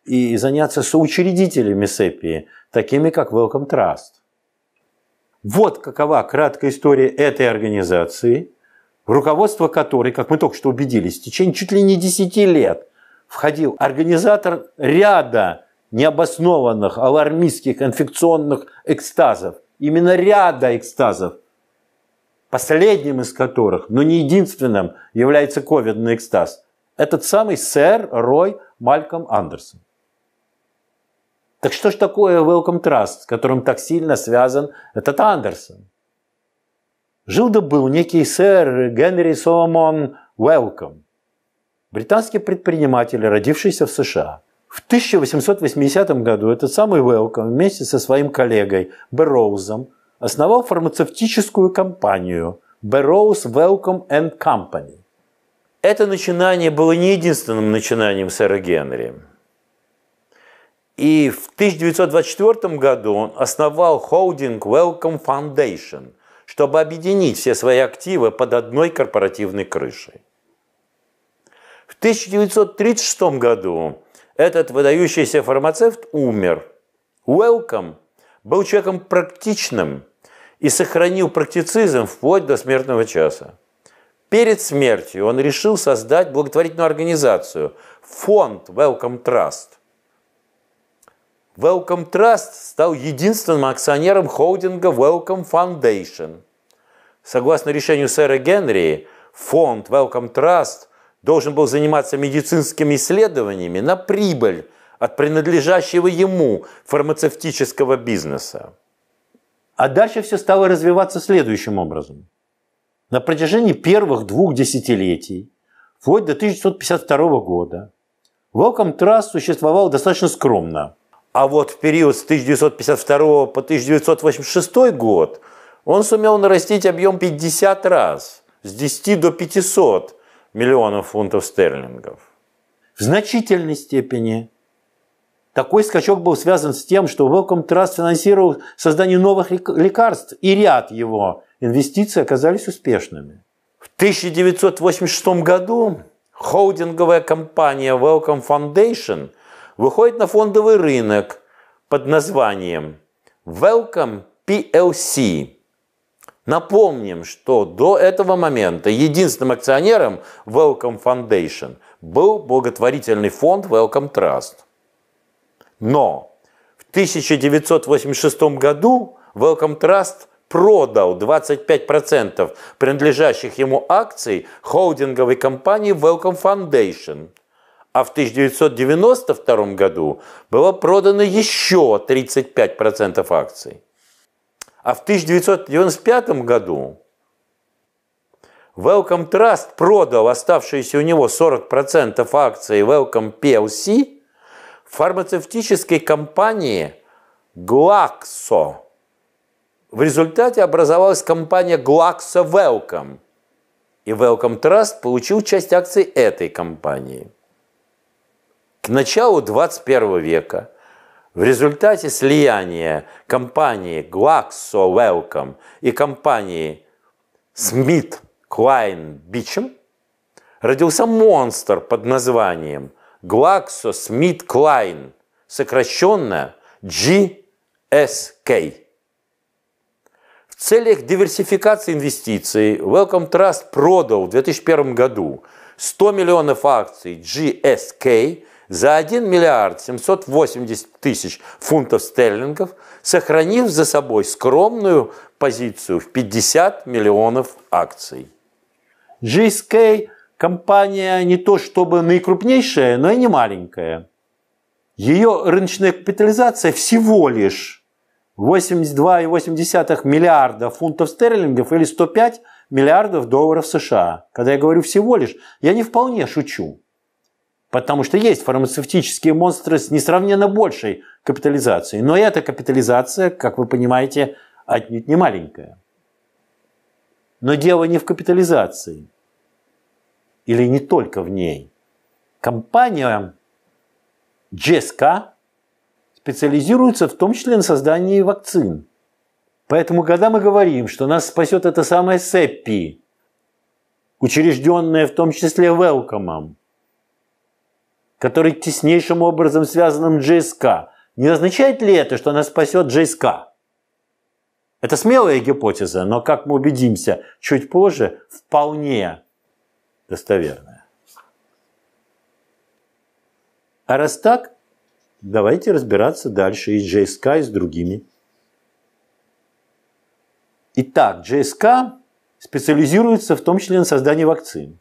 и заняться соучредителями Сеппи, такими как Welcome Trust. Вот какова краткая история этой организации, руководство которой, как мы только что убедились, в течение чуть ли не 10 лет – входил организатор ряда необоснованных алармистских инфекционных экстазов. Именно ряда экстазов, последним из которых, но не единственным, является ковидный экстаз. Этот самый сэр Рой Мальком Андерсон. Так что ж такое Welcome Trust, с которым так сильно связан этот Андерсон? Жил да был некий сэр Генри Соломон Welcome, британский предприниматель, родившийся в США. В 1880 году этот самый Уэлком вместе со своим коллегой Берроузом основал фармацевтическую компанию Берроуз Велком and Company. Это начинание было не единственным начинанием сэра Генри. И в 1924 году он основал холдинг Welcome Foundation, чтобы объединить все свои активы под одной корпоративной крышей. В 1936 году этот выдающийся фармацевт умер. Уэлком был человеком практичным и сохранил практицизм вплоть до смертного часа. Перед смертью он решил создать благотворительную организацию – фонд Welcome Trust. Welcome Trust стал единственным акционером холдинга Welcome Foundation. Согласно решению сэра Генри, фонд Welcome Trust – должен был заниматься медицинскими исследованиями на прибыль от принадлежащего ему фармацевтического бизнеса. А дальше все стало развиваться следующим образом. На протяжении первых двух десятилетий, вплоть до 1952 года, Welcome Trust существовал достаточно скромно. А вот в период с 1952 по 1986 год он сумел нарастить объем 50 раз, с 10 до 500 миллионов фунтов стерлингов. В значительной степени такой скачок был связан с тем, что Wellcome Trust финансировал создание новых лекарств, и ряд его инвестиций оказались успешными. В 1986 году холдинговая компания Wellcome Foundation выходит на фондовый рынок под названием Wellcome PLC Напомним, что до этого момента единственным акционером Welcome Foundation был благотворительный фонд Welcome Trust. Но в 1986 году Welcome Trust продал 25% принадлежащих ему акций холдинговой компании Welcome Foundation – а в 1992 году было продано еще 35% акций. А в 1995 году Welcome Trust продал оставшиеся у него 40% акций Welcome PLC фармацевтической компании Glaxo. В результате образовалась компания Glaxo Welcome. И Welcome Trust получил часть акций этой компании. К началу 21 века в результате слияния компании Glaxo Welcome и компании Smith Klein Beecham родился монстр под названием Glaxo Smith Klein, сокращенно GSK. В целях диверсификации инвестиций Welcome Trust продал в 2001 году 100 миллионов акций GSK за 1 миллиард 780 тысяч фунтов стерлингов, сохранив за собой скромную позицию в 50 миллионов акций. GSK – компания не то чтобы наикрупнейшая, но и не маленькая. Ее рыночная капитализация всего лишь 82,8 миллиарда фунтов стерлингов или 105 миллиардов долларов США. Когда я говорю всего лишь, я не вполне шучу. Потому что есть фармацевтические монстры с несравненно большей капитализацией. Но эта капитализация, как вы понимаете, отнюдь не маленькая. Но дело не в капитализации. Или не только в ней. Компания GSK специализируется в том числе на создании вакцин. Поэтому когда мы говорим, что нас спасет это самое СЭПИ, учрежденное в том числе Велкомом, который теснейшим образом связан с GSK. Не означает ли это, что она спасет GSK? Это смелая гипотеза, но, как мы убедимся чуть позже, вполне достоверная. А раз так, давайте разбираться дальше и с JSK, и с другими. Итак, JSK специализируется в том числе на создании вакцин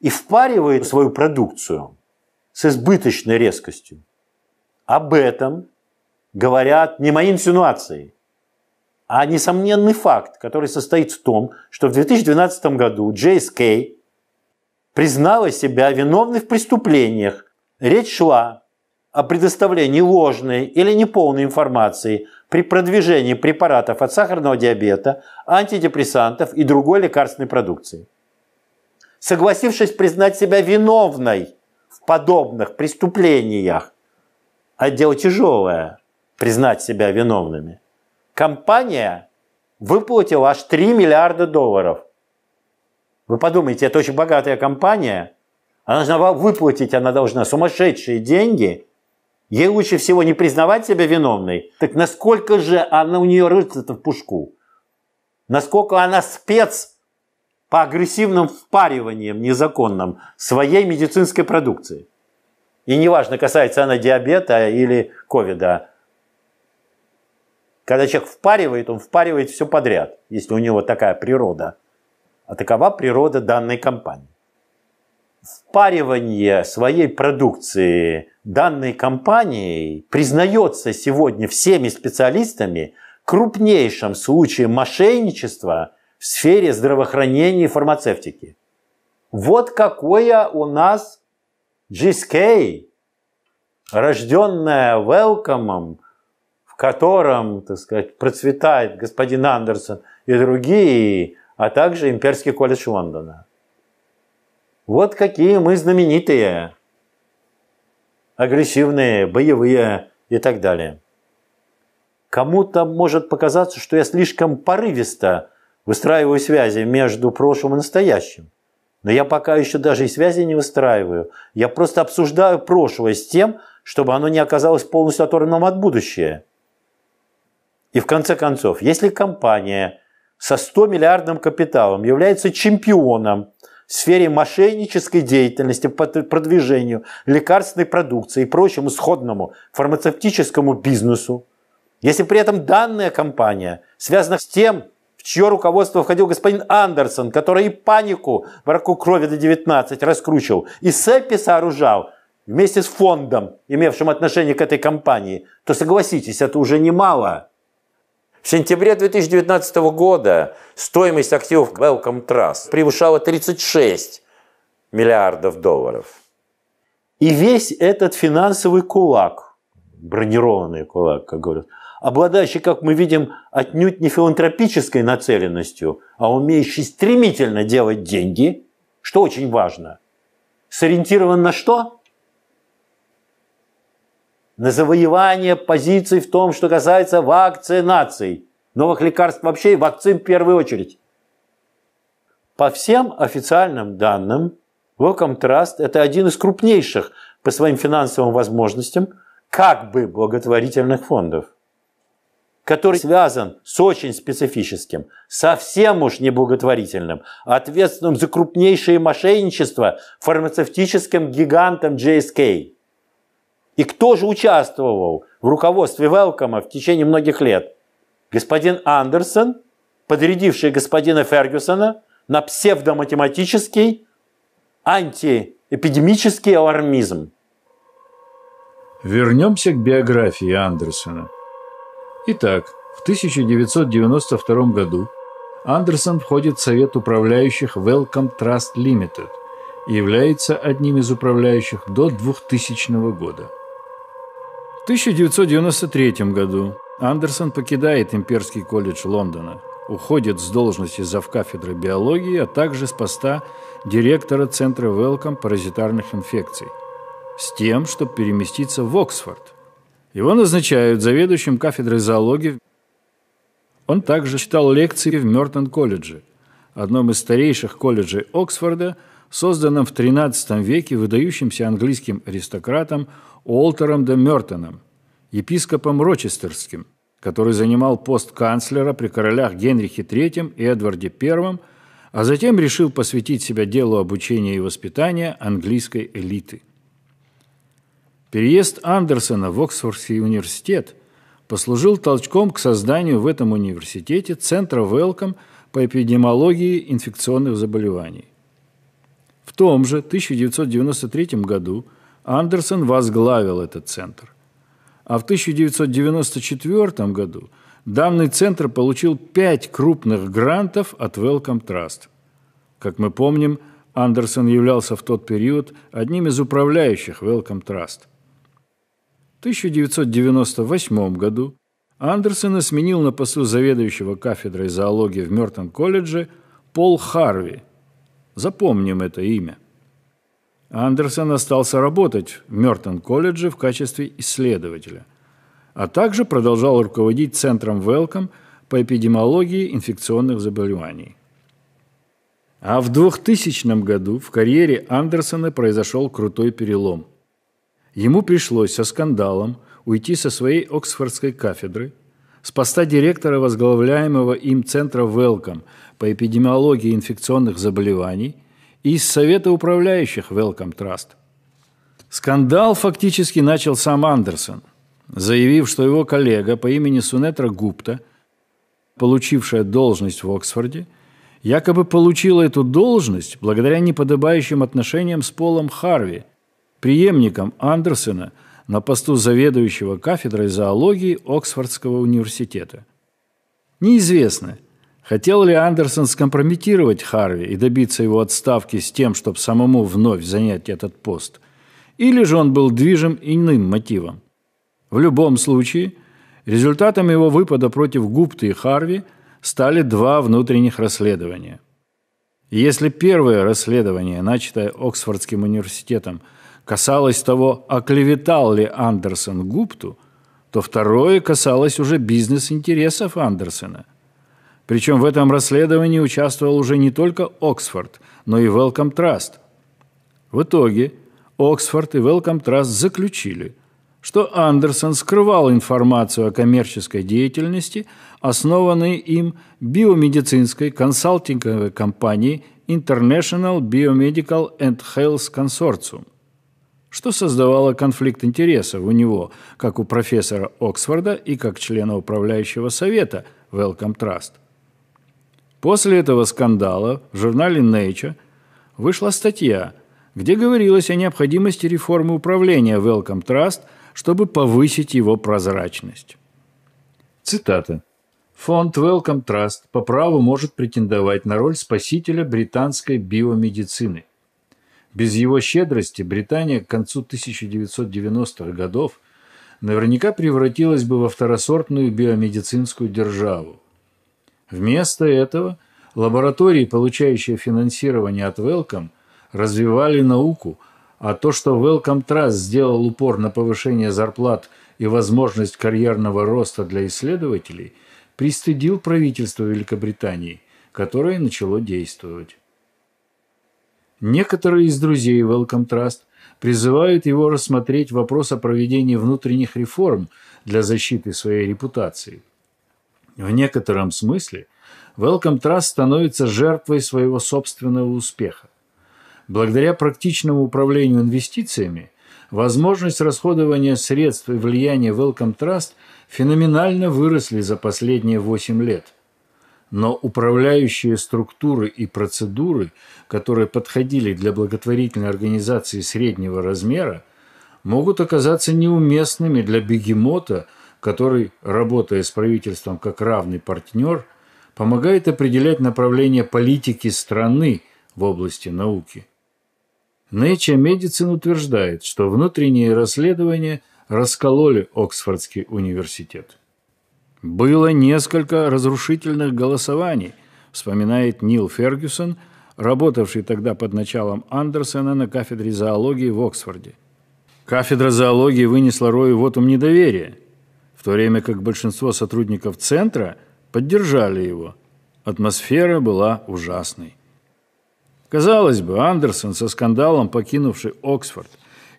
и впаривает свою продукцию с избыточной резкостью. Об этом говорят не мои инсинуации, а несомненный факт, который состоит в том, что в 2012 году Джейс Кей признала себя виновной в преступлениях. Речь шла о предоставлении ложной или неполной информации при продвижении препаратов от сахарного диабета, антидепрессантов и другой лекарственной продукции. Согласившись признать себя виновной подобных преступлениях, а дело тяжелое – признать себя виновными, компания выплатила аж 3 миллиарда долларов. Вы подумайте, это очень богатая компания, она должна выплатить, она должна сумасшедшие деньги, ей лучше всего не признавать себя виновной, так насколько же она у нее рыцарь в пушку, насколько она спец по агрессивным впариваниям незаконным своей медицинской продукции. И неважно, касается она диабета или ковида. Когда человек впаривает, он впаривает все подряд, если у него такая природа. А такова природа данной компании. Впаривание своей продукции данной компанией признается сегодня всеми специалистами крупнейшим случаем мошенничества – в сфере здравоохранения и фармацевтики. Вот какое у нас GSK, рожденное Велкомом, в котором, так сказать, процветает господин Андерсон и другие, а также Имперский колледж Лондона. Вот какие мы знаменитые, агрессивные, боевые и так далее. Кому-то может показаться, что я слишком порывисто Выстраиваю связи между прошлым и настоящим. Но я пока еще даже и связи не выстраиваю. Я просто обсуждаю прошлое с тем, чтобы оно не оказалось полностью оторванным от будущего. И в конце концов, если компания со 100-миллиардным капиталом является чемпионом в сфере мошеннической деятельности по продвижению лекарственной продукции и прочему сходному фармацевтическому бизнесу, если при этом данная компания связана с тем, чье руководство входил господин Андерсон, который и панику в раку крови до 19 раскручивал, и Сэппи сооружал вместе с фондом, имевшим отношение к этой компании, то согласитесь, это уже немало. В сентябре 2019 года стоимость активов Welcome Trust превышала 36 миллиардов долларов. И весь этот финансовый кулак, бронированный кулак, как говорят, обладающий, как мы видим, отнюдь не филантропической нацеленностью, а умеющий стремительно делать деньги, что очень важно, сориентирован на что? На завоевание позиций в том, что касается вакцинаций, новых лекарств вообще и вакцин в первую очередь. По всем официальным данным, Wellcome Trust – это один из крупнейших по своим финансовым возможностям как бы благотворительных фондов который связан с очень специфическим, совсем уж неблаготворительным, ответственным за крупнейшее мошенничество фармацевтическим гигантом GSK. И кто же участвовал в руководстве Велкома в течение многих лет? Господин Андерсон, подрядивший господина Фергюсона на псевдоматематический антиэпидемический алармизм. Вернемся к биографии Андерсона – Итак, в 1992 году Андерсон входит в совет управляющих Welcome Trust Limited и является одним из управляющих до 2000 года. В 1993 году Андерсон покидает Имперский колледж Лондона, уходит с должности завкафедры биологии, а также с поста директора Центра Велком паразитарных инфекций, с тем, чтобы переместиться в Оксфорд – его назначают заведующим кафедрой зоологии. Он также читал лекции в Мёртон-колледже, одном из старейших колледжей Оксфорда, созданном в XIII веке выдающимся английским аристократом Уолтером де Мёртоном, епископом Рочестерским, который занимал пост канцлера при королях Генрихе III и Эдварде I, а затем решил посвятить себя делу обучения и воспитания английской элиты. Переезд Андерсона в Оксфордский университет послужил толчком к созданию в этом университете Центра Велком по эпидемиологии инфекционных заболеваний. В том же 1993 году Андерсон возглавил этот центр. А в 1994 году данный центр получил пять крупных грантов от Welcome Trust. Как мы помним, Андерсон являлся в тот период одним из управляющих Welcome Trust – 1998 году Андерсона сменил на посту заведующего кафедрой зоологии в Мёртон колледже Пол Харви. Запомним это имя. Андерсон остался работать в Мёртон колледже в качестве исследователя, а также продолжал руководить Центром Велком по эпидемиологии инфекционных заболеваний. А в 2000 году в карьере Андерсона произошел крутой перелом – Ему пришлось со скандалом уйти со своей Оксфордской кафедры, с поста директора возглавляемого им Центра Велком по эпидемиологии инфекционных заболеваний и из Совета управляющих Велком Траст. Скандал фактически начал сам Андерсон, заявив, что его коллега по имени Сунетра Гупта, получившая должность в Оксфорде, якобы получила эту должность благодаря неподобающим отношениям с Полом Харви – преемником Андерсена на посту заведующего кафедрой зоологии Оксфордского университета. Неизвестно, хотел ли Андерсон скомпрометировать Харви и добиться его отставки с тем, чтобы самому вновь занять этот пост, или же он был движим иным мотивом. В любом случае, результатом его выпада против Гупты и Харви стали два внутренних расследования. Если первое расследование, начатое Оксфордским университетом – касалось того, оклеветал ли Андерсон Гупту, то второе касалось уже бизнес-интересов Андерсона. Причем в этом расследовании участвовал уже не только Оксфорд, но и Welcome Trust. В итоге Оксфорд и Welcome Trust заключили, что Андерсон скрывал информацию о коммерческой деятельности, основанной им биомедицинской консалтинговой компанией International Biomedical and Health Consortium – что создавало конфликт интересов у него, как у профессора Оксфорда и как члена управляющего совета Welcome Trust. После этого скандала в журнале Nature вышла статья, где говорилось о необходимости реформы управления Welcome Trust, чтобы повысить его прозрачность. Цитата. Фонд Welcome Trust по праву может претендовать на роль спасителя британской биомедицины. Без его щедрости Британия к концу 1990-х годов наверняка превратилась бы во второсортную биомедицинскую державу. Вместо этого лаборатории, получающие финансирование от Велком, развивали науку, а то, что Велком Trust сделал упор на повышение зарплат и возможность карьерного роста для исследователей, пристыдил правительство Великобритании, которое начало действовать. Некоторые из друзей Welcome Trust призывают его рассмотреть вопрос о проведении внутренних реформ для защиты своей репутации. В некотором смысле Welcome Trust становится жертвой своего собственного успеха. Благодаря практичному управлению инвестициями, возможность расходования средств и влияния Welcome Trust феноменально выросли за последние 8 лет – но управляющие структуры и процедуры, которые подходили для благотворительной организации среднего размера, могут оказаться неуместными для бегемота, который, работая с правительством как равный партнер, помогает определять направление политики страны в области науки. Nature Medicine утверждает, что внутренние расследования раскололи Оксфордский университет. Было несколько разрушительных голосований, вспоминает Нил Фергюсон, работавший тогда под началом Андерсона на кафедре зоологии в Оксфорде. Кафедра зоологии вынесла Рою вотум недоверия, в то время как большинство сотрудников центра поддержали его. Атмосфера была ужасной. Казалось бы, Андерсон со скандалом покинувший Оксфорд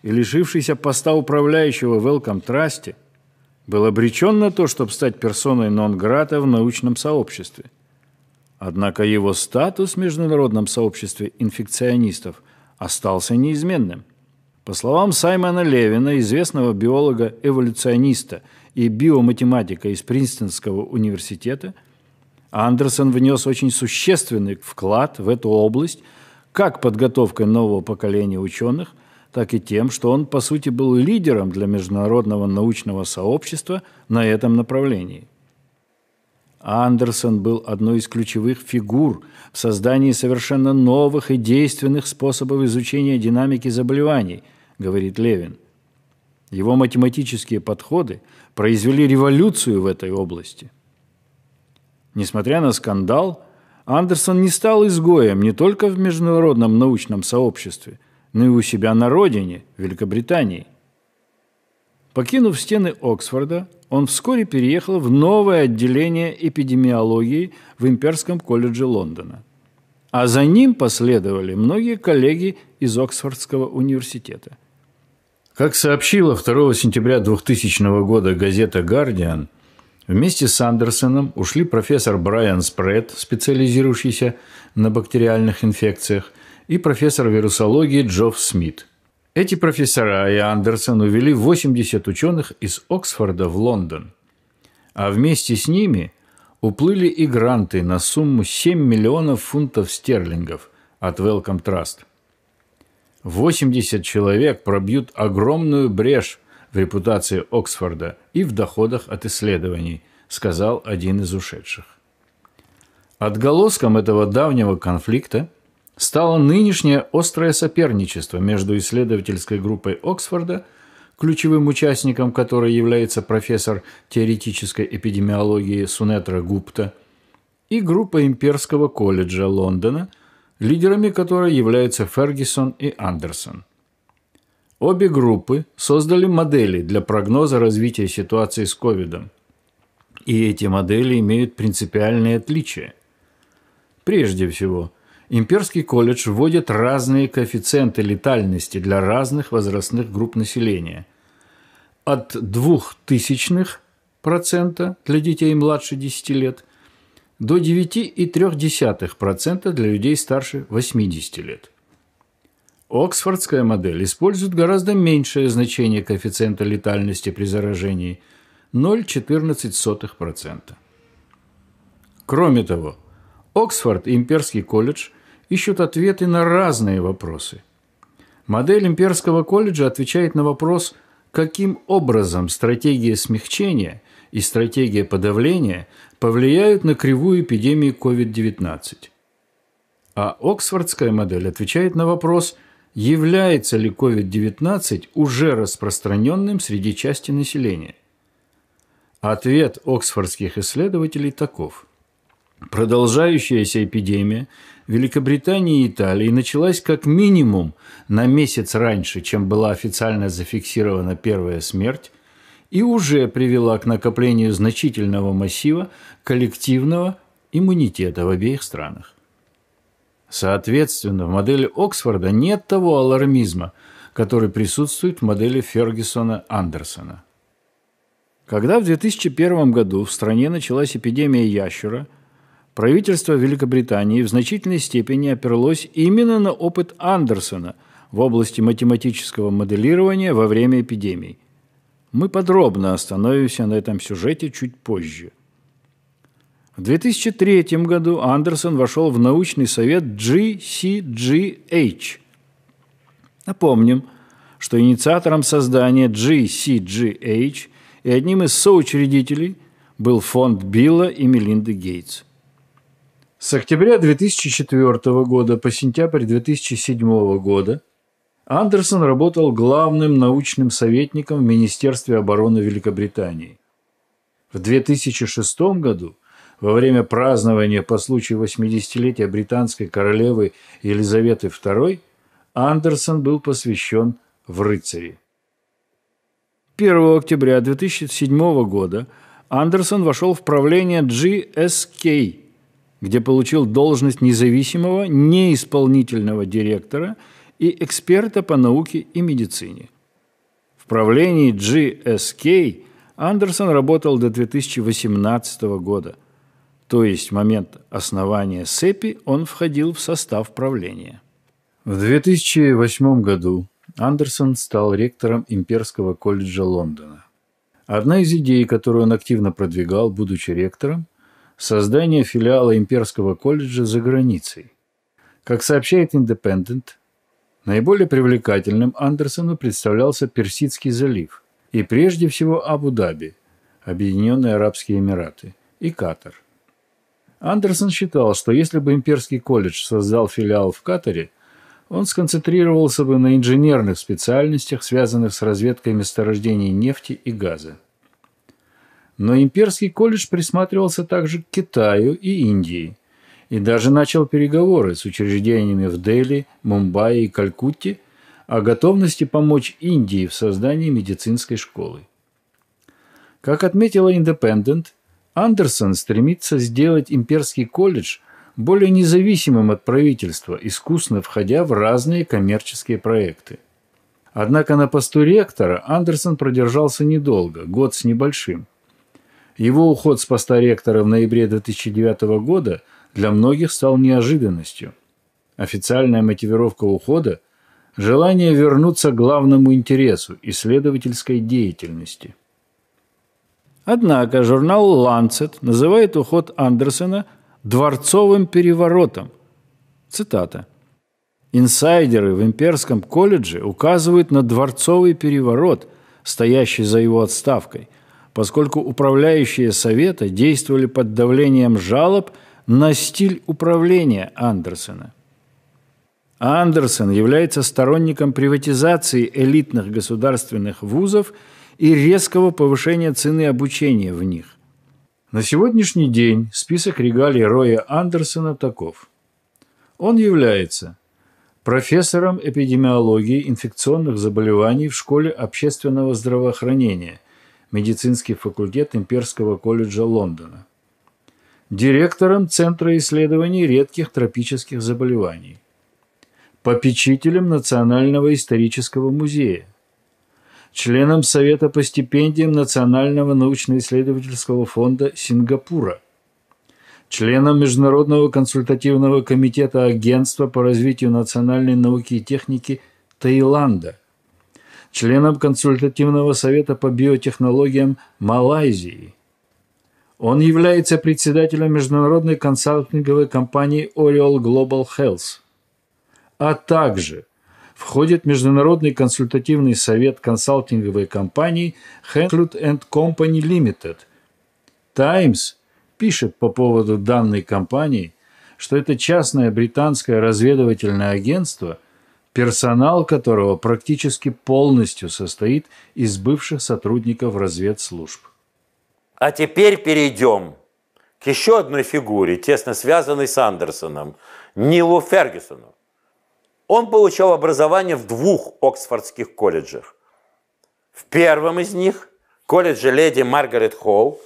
и лишившийся поста управляющего в Элком Трасте – был обречен на то, чтобы стать персоной нон-грата в научном сообществе. Однако его статус в международном сообществе инфекционистов остался неизменным. По словам Саймона Левина, известного биолога-эволюциониста и биоматематика из Принстонского университета, Андерсон внес очень существенный вклад в эту область как подготовкой нового поколения ученых, так и тем, что он, по сути, был лидером для международного научного сообщества на этом направлении. А Андерсон был одной из ключевых фигур в создании совершенно новых и действенных способов изучения динамики заболеваний, говорит Левин. Его математические подходы произвели революцию в этой области. Несмотря на скандал, Андерсон не стал изгоем не только в международном научном сообществе – но ну и у себя на родине, Великобритании. Покинув стены Оксфорда, он вскоре переехал в новое отделение эпидемиологии в Имперском колледже Лондона. А за ним последовали многие коллеги из Оксфордского университета. Как сообщила 2 сентября 2000 года газета «Гардиан», Вместе с Андерсоном ушли профессор Брайан Спред, специализирующийся на бактериальных инфекциях, и профессор вирусологии Джофф Смит. Эти профессора и Андерсон увели 80 ученых из Оксфорда в Лондон. А вместе с ними уплыли и гранты на сумму 7 миллионов фунтов стерлингов от Welcome Trust. 80 человек пробьют огромную брешь в репутации Оксфорда и в доходах от исследований, сказал один из ушедших. Отголоском этого давнего конфликта – стало нынешнее острое соперничество между исследовательской группой Оксфорда, ключевым участником которой является профессор теоретической эпидемиологии Сунетра Гупта, и группой Имперского колледжа Лондона, лидерами которой являются Фергюсон и Андерсон. Обе группы создали модели для прогноза развития ситуации с ковидом, и эти модели имеют принципиальные отличия. Прежде всего – Имперский колледж вводит разные коэффициенты летальности для разных возрастных групп населения. От процента для детей младше 10 лет до 9,3% для людей старше 80 лет. Оксфордская модель использует гораздо меньшее значение коэффициента летальности при заражении – 0,14%. Кроме того, Оксфорд и Имперский колледж – ищут ответы на разные вопросы. Модель имперского колледжа отвечает на вопрос, каким образом стратегия смягчения и стратегия подавления повлияют на кривую эпидемии COVID-19. А Оксфордская модель отвечает на вопрос, является ли COVID-19 уже распространенным среди части населения. Ответ оксфордских исследователей таков. Продолжающаяся эпидемия Великобритании и Италии началась как минимум на месяц раньше, чем была официально зафиксирована первая смерть, и уже привела к накоплению значительного массива коллективного иммунитета в обеих странах. Соответственно, в модели Оксфорда нет того алармизма, который присутствует в модели Фергюсона-Андерсона. Когда в 2001 году в стране началась эпидемия ящера – Правительство Великобритании в значительной степени оперлось именно на опыт Андерсона в области математического моделирования во время эпидемий. Мы подробно остановимся на этом сюжете чуть позже. В 2003 году Андерсон вошел в научный совет GCGH. Напомним, что инициатором создания GCGH и одним из соучредителей был фонд Билла и Мелинды Гейтс – с октября 2004 года по сентябрь 2007 года Андерсон работал главным научным советником в Министерстве обороны Великобритании. В 2006 году, во время празднования по случаю 80-летия британской королевы Елизаветы II, Андерсон был посвящен в рыцари. 1 октября 2007 года Андерсон вошел в правление GSK – где получил должность независимого, неисполнительного директора и эксперта по науке и медицине. В правлении GSK Андерсон работал до 2018 года, то есть в момент основания СЭПИ он входил в состав правления. В 2008 году Андерсон стал ректором Имперского колледжа Лондона. Одна из идей, которую он активно продвигал, будучи ректором, создание филиала Имперского колледжа за границей. Как сообщает Independent, наиболее привлекательным Андерсону представлялся Персидский залив и прежде всего Абу-Даби, Объединенные Арабские Эмираты и Катар. Андерсон считал, что если бы Имперский колледж создал филиал в Катаре, он сконцентрировался бы на инженерных специальностях, связанных с разведкой месторождений нефти и газа. Но имперский колледж присматривался также к Китаю и Индии и даже начал переговоры с учреждениями в Дели, Мумбаи и Калькутте о готовности помочь Индии в создании медицинской школы. Как отметила Independent, Андерсон стремится сделать имперский колледж более независимым от правительства, искусно входя в разные коммерческие проекты. Однако на посту ректора Андерсон продержался недолго, год с небольшим – его уход с поста ректора в ноябре 2009 года для многих стал неожиданностью. Официальная мотивировка ухода – желание вернуться к главному интересу – исследовательской деятельности. Однако журнал «Ланцет» называет уход Андерсона «дворцовым переворотом». Цитата. Инсайдеры в имперском колледже указывают на дворцовый переворот, стоящий за его отставкой – поскольку управляющие совета действовали под давлением жалоб на стиль управления Андерсена. Андерсон является сторонником приватизации элитных государственных вузов и резкого повышения цены обучения в них. На сегодняшний день список регалий Роя Андерсона таков. Он является профессором эпидемиологии инфекционных заболеваний в школе общественного здравоохранения – медицинский факультет Имперского колледжа Лондона. Директором Центра исследований редких тропических заболеваний. Попечителем Национального исторического музея. Членом Совета по стипендиям Национального научно-исследовательского фонда Сингапура. Членом Международного консультативного комитета Агентства по развитию национальной науки и техники Таиланда членом консультативного совета по биотехнологиям Малайзии. Он является председателем международной консалтинговой компании Oriol Global Health, а также входит в Международный консультативный совет консалтинговой компании Henklud Company Limited. Times пишет по поводу данной компании, что это частное британское разведывательное агентство – персонал которого практически полностью состоит из бывших сотрудников разведслужб. А теперь перейдем к еще одной фигуре, тесно связанной с Андерсоном, Нилу Фергюсону. Он получал образование в двух Оксфордских колледжах. В первом из них, колледже леди Маргарет Холл,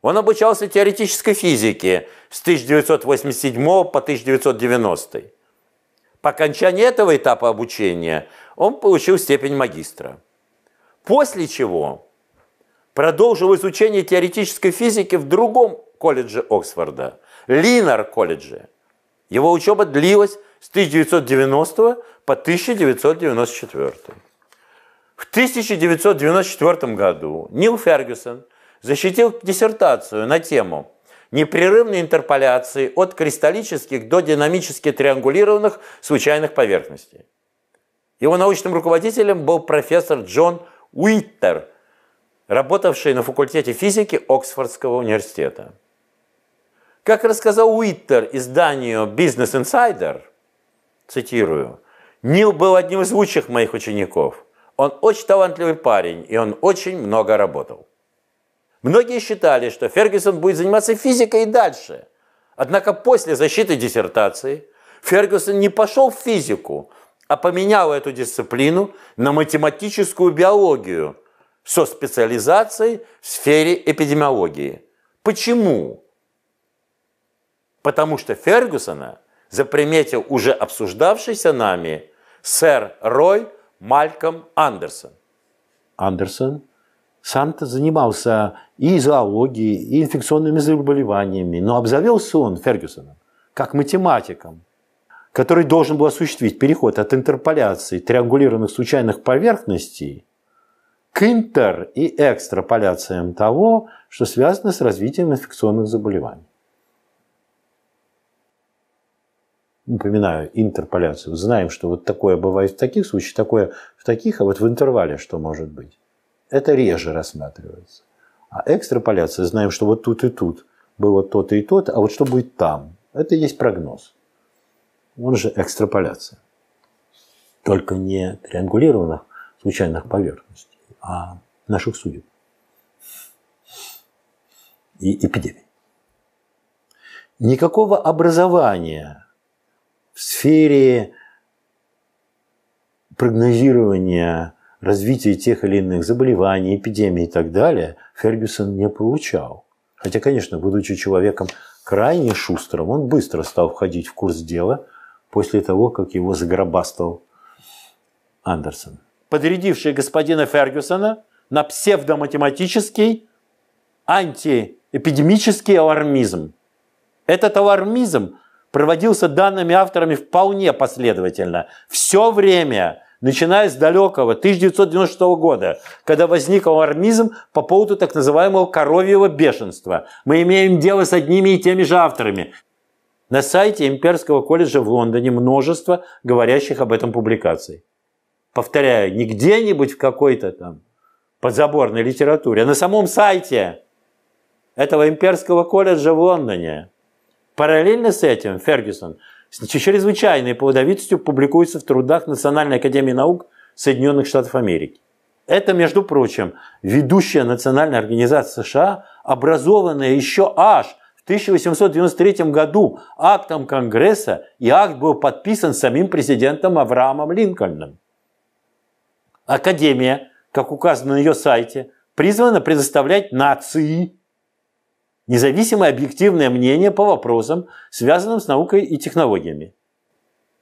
он обучался теоретической физике с 1987 по 1990. По окончании этого этапа обучения он получил степень магистра. После чего продолжил изучение теоретической физики в другом колледже Оксфорда, Линар колледже. Его учеба длилась с 1990 по 1994. В 1994 году Нил Фергюсон защитил диссертацию на тему непрерывной интерполяции от кристаллических до динамически триангулированных случайных поверхностей. Его научным руководителем был профессор Джон Уиттер, работавший на факультете физики Оксфордского университета. Как рассказал Уиттер изданию Business Insider, цитирую, «Нил был одним из лучших моих учеников. Он очень талантливый парень, и он очень много работал». Многие считали, что Фергюсон будет заниматься физикой и дальше. Однако после защиты диссертации Фергюсон не пошел в физику, а поменял эту дисциплину на математическую биологию со специализацией в сфере эпидемиологии. Почему? Потому что Фергюсона заприметил уже обсуждавшийся нами сэр Рой Мальком Андерсон. Андерсон Санта занимался и зоологией, и инфекционными заболеваниями, но обзавелся он Фергюсоном как математиком, который должен был осуществить переход от интерполяции триангулированных случайных поверхностей к интер- и экстраполяциям того, что связано с развитием инфекционных заболеваний. Напоминаю, интерполяцию. Знаем, что вот такое бывает в таких случаях, такое в таких, а вот в интервале что может быть это реже рассматривается. А экстраполяция, знаем, что вот тут и тут было то-то и то-то, а вот что будет там, это и есть прогноз. Он же экстраполяция. Только не триангулированных случайных поверхностей, а наших судеб и эпидемий. Никакого образования в сфере прогнозирования развитие тех или иных заболеваний, эпидемий и так далее, Фергюсон не получал. Хотя, конечно, будучи человеком крайне шустрым, он быстро стал входить в курс дела после того, как его загробастал Андерсон. Подрядивший господина Фергюсона на псевдоматематический антиэпидемический алармизм. Этот алармизм проводился данными авторами вполне последовательно. Все время – начиная с далекого 1996 года, когда возник алармизм по поводу так называемого коровьего бешенства. Мы имеем дело с одними и теми же авторами. На сайте Имперского колледжа в Лондоне множество говорящих об этом публикаций. Повторяю, не где-нибудь в какой-то там подзаборной литературе, а на самом сайте этого Имперского колледжа в Лондоне. Параллельно с этим Фергюсон – с чрезвычайной плодовитостью публикуется в трудах Национальной академии наук Соединенных Штатов Америки. Это, между прочим, ведущая национальная организация США, образованная еще аж в 1893 году актом Конгресса, и акт был подписан самим президентом Авраамом Линкольном. Академия, как указано на ее сайте, призвана предоставлять нации Независимое объективное мнение по вопросам, связанным с наукой и технологиями.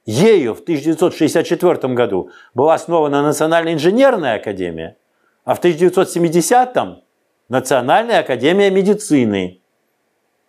Ею в 1964 году была основана Национальная инженерная академия, а в 1970-м Национальная академия медицины.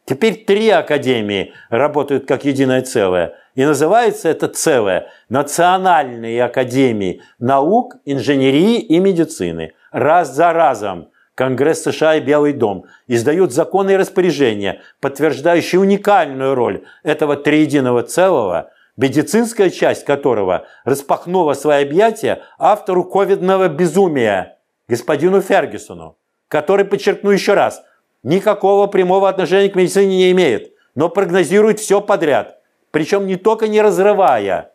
Теперь три академии работают как единое целое. И называется это целое Национальные академии наук, инженерии и медицины. Раз за разом – Конгресс США и Белый дом издают законы и распоряжения, подтверждающие уникальную роль этого триединого целого, медицинская часть которого распахнула свои объятия автору ковидного безумия, господину Фергюсону, который, подчеркну еще раз, никакого прямого отношения к медицине не имеет, но прогнозирует все подряд, причем не только не разрывая,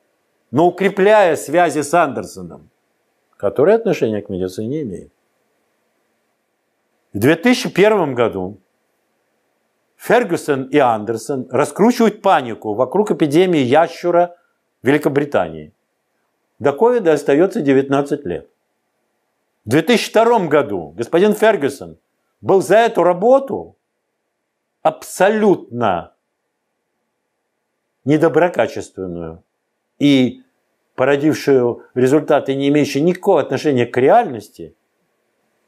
но укрепляя связи с Андерсоном, который отношения к медицине имеет. В 2001 году Фергюсон и Андерсон раскручивают панику вокруг эпидемии ящура в Великобритании. До ковида остается 19 лет. В 2002 году господин Фергюсон был за эту работу абсолютно недоброкачественную и породившую результаты, не имеющие никакого отношения к реальности –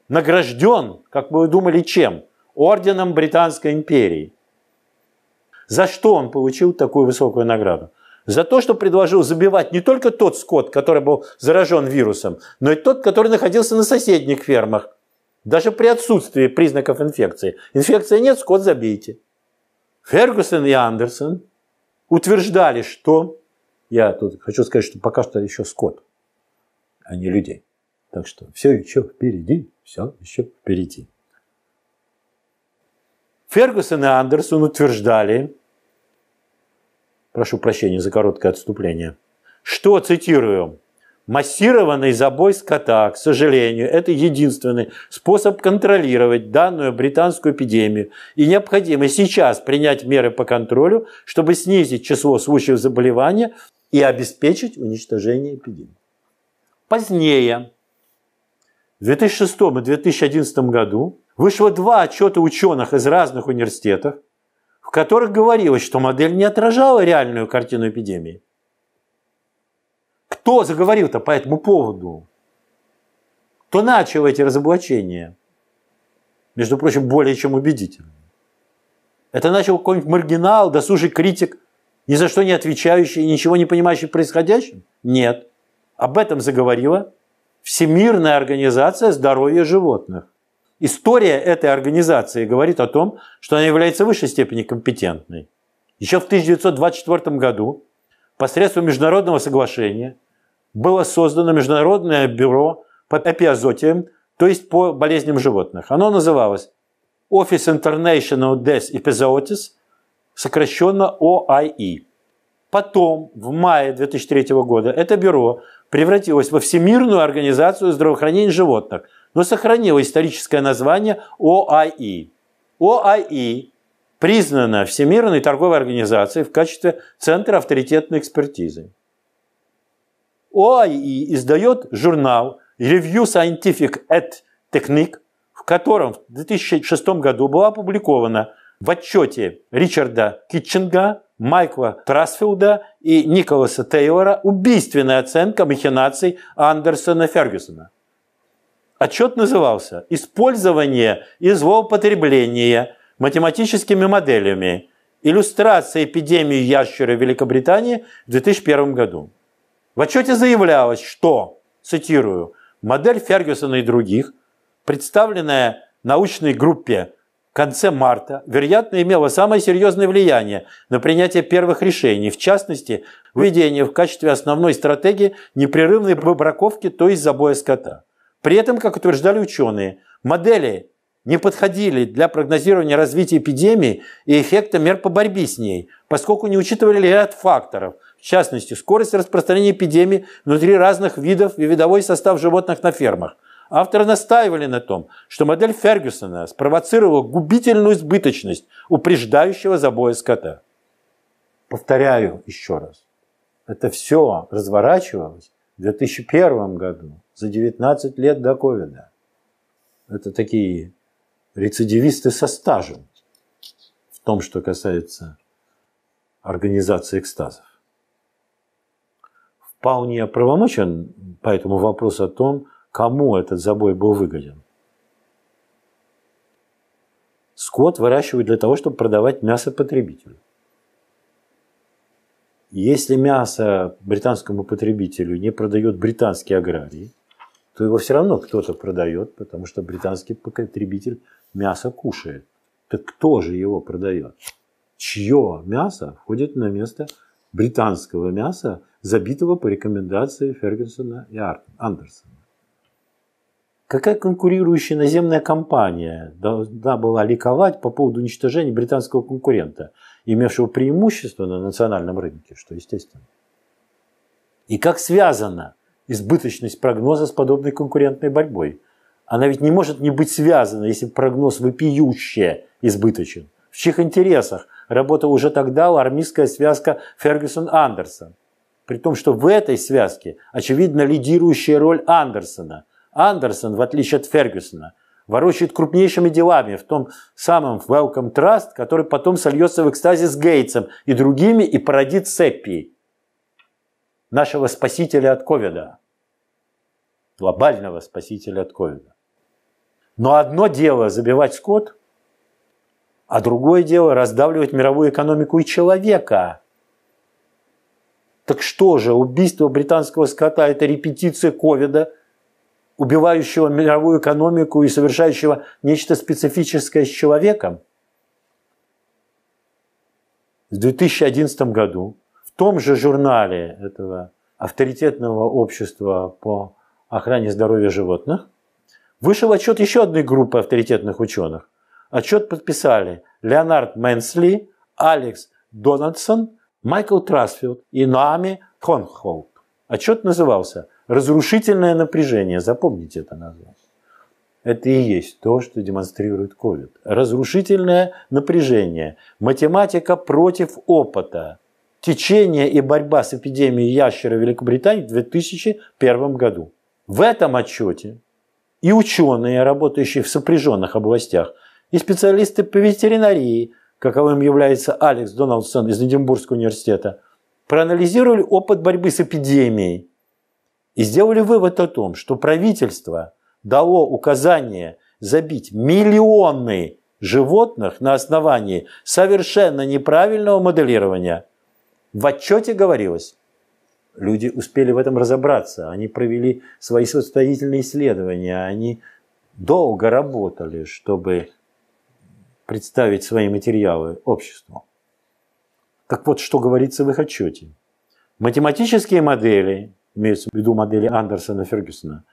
награжден, как вы думали, чем? Орденом Британской империи. За что он получил такую высокую награду? За то, что предложил забивать не только тот скот, который был заражен вирусом, но и тот, который находился на соседних фермах. Даже при отсутствии признаков инфекции. Инфекции нет, скот забейте. Фергусон и Андерсон утверждали, что... Я тут хочу сказать, что пока что еще скот, а не людей. Так что все еще впереди. Все еще впереди. Фергусон и Андерсон утверждали, прошу прощения за короткое отступление, что, цитирую, Массированный забой скота, к сожалению, это единственный способ контролировать данную британскую эпидемию. И необходимо сейчас принять меры по контролю, чтобы снизить число случаев заболевания и обеспечить уничтожение эпидемии. Позднее в 2006 и 2011 году вышло два отчета ученых из разных университетов, в которых говорилось, что модель не отражала реальную картину эпидемии. Кто заговорил-то по этому поводу? Кто начал эти разоблачения? Между прочим, более чем убедительно. Это начал какой-нибудь маргинал, досужий критик, ни за что не отвечающий ничего не понимающий происходящем? Нет. Об этом заговорила Всемирная организация здоровья животных. История этой организации говорит о том, что она является в высшей степени компетентной. Еще в 1924 году посредством международного соглашения было создано Международное бюро по эпиазотиям, то есть по болезням животных. Оно называлось Office International Death Epizootis, сокращенно OIE. Потом, в мае 2003 года, это бюро превратилась во Всемирную организацию здравоохранения животных, но сохранила историческое название ОАИ. ОАИ признана Всемирной торговой организацией в качестве центра авторитетной экспертизы. ОАИ издает журнал Review Scientific et Technique, в котором в 2006 году была опубликована в отчете Ричарда Китчинга Майкла Трасфилда и Николаса Тейлора убийственная оценка махинаций Андерсона Фергюсона. Отчет назывался «Использование и злоупотребление математическими моделями. Иллюстрация эпидемии ящера в Великобритании в 2001 году». В отчете заявлялось, что, цитирую, «модель Фергюсона и других, представленная научной группе конце марта, вероятно, имело самое серьезное влияние на принятие первых решений, в частности, введение в качестве основной стратегии непрерывной выбраковки, то есть забоя скота. При этом, как утверждали ученые, модели не подходили для прогнозирования развития эпидемии и эффекта мер по борьбе с ней, поскольку не учитывали ряд факторов, в частности, скорость распространения эпидемии внутри разных видов и видовой состав животных на фермах – Авторы настаивали на том, что модель Фергюсона спровоцировала губительную избыточность упреждающего забоя скота. Повторяю еще раз. Это все разворачивалось в 2001 году, за 19 лет до ковида. Это такие рецидивисты со стажем в том, что касается организации экстазов. Вполне правомочен по этому вопросу о том, кому этот забой был выгоден. Скот выращивают для того, чтобы продавать мясо потребителю. Если мясо британскому потребителю не продает британский аграрий, то его все равно кто-то продает, потому что британский потребитель мясо кушает. Так кто же его продает? Чье мясо входит на место британского мяса, забитого по рекомендации Фергюсона и Андерсона? Какая конкурирующая наземная компания должна была ликовать по поводу уничтожения британского конкурента, имевшего преимущество на национальном рынке, что естественно. И как связана избыточность прогноза с подобной конкурентной борьбой? Она ведь не может не быть связана, если прогноз вопиюще избыточен. В чьих интересах работала уже тогда армейская связка Фергюсон-Андерсон? При том, что в этой связке очевидно лидирующая роль Андерсона – Андерсон, в отличие от Фергюсона, ворочает крупнейшими делами в том самом Welcome Trust, который потом сольется в экстазе с Гейтсом и другими и породит цепи нашего спасителя от ковида, глобального спасителя от ковида. Но одно дело забивать скот, а другое дело раздавливать мировую экономику и человека. Так что же, убийство британского скота – это репетиция ковида – убивающего мировую экономику и совершающего нечто специфическое с человеком. В 2011 году в том же журнале этого авторитетного общества по охране здоровья животных вышел отчет еще одной группы авторитетных ученых. Отчет подписали Леонард Мэнсли, Алекс Дональдсон, Майкл Трасфилд и Ноами Конхолд. Отчет назывался Разрушительное напряжение, запомните это название. Это и есть то, что демонстрирует COVID. Разрушительное напряжение, математика против опыта, течение и борьба с эпидемией ящера в Великобритании в 2001 году. В этом отчете и ученые, работающие в сопряженных областях, и специалисты по ветеринарии, каковым является Алекс Дональдсон из Эдинбургского университета, проанализировали опыт борьбы с эпидемией и сделали вывод о том, что правительство дало указание забить миллионы животных на основании совершенно неправильного моделирования. В отчете говорилось, люди успели в этом разобраться, они провели свои состоятельные исследования, они долго работали, чтобы представить свои материалы обществу. Так вот, что говорится в их отчете. Математические модели имеются в виду модели Андерсона Фергюсона,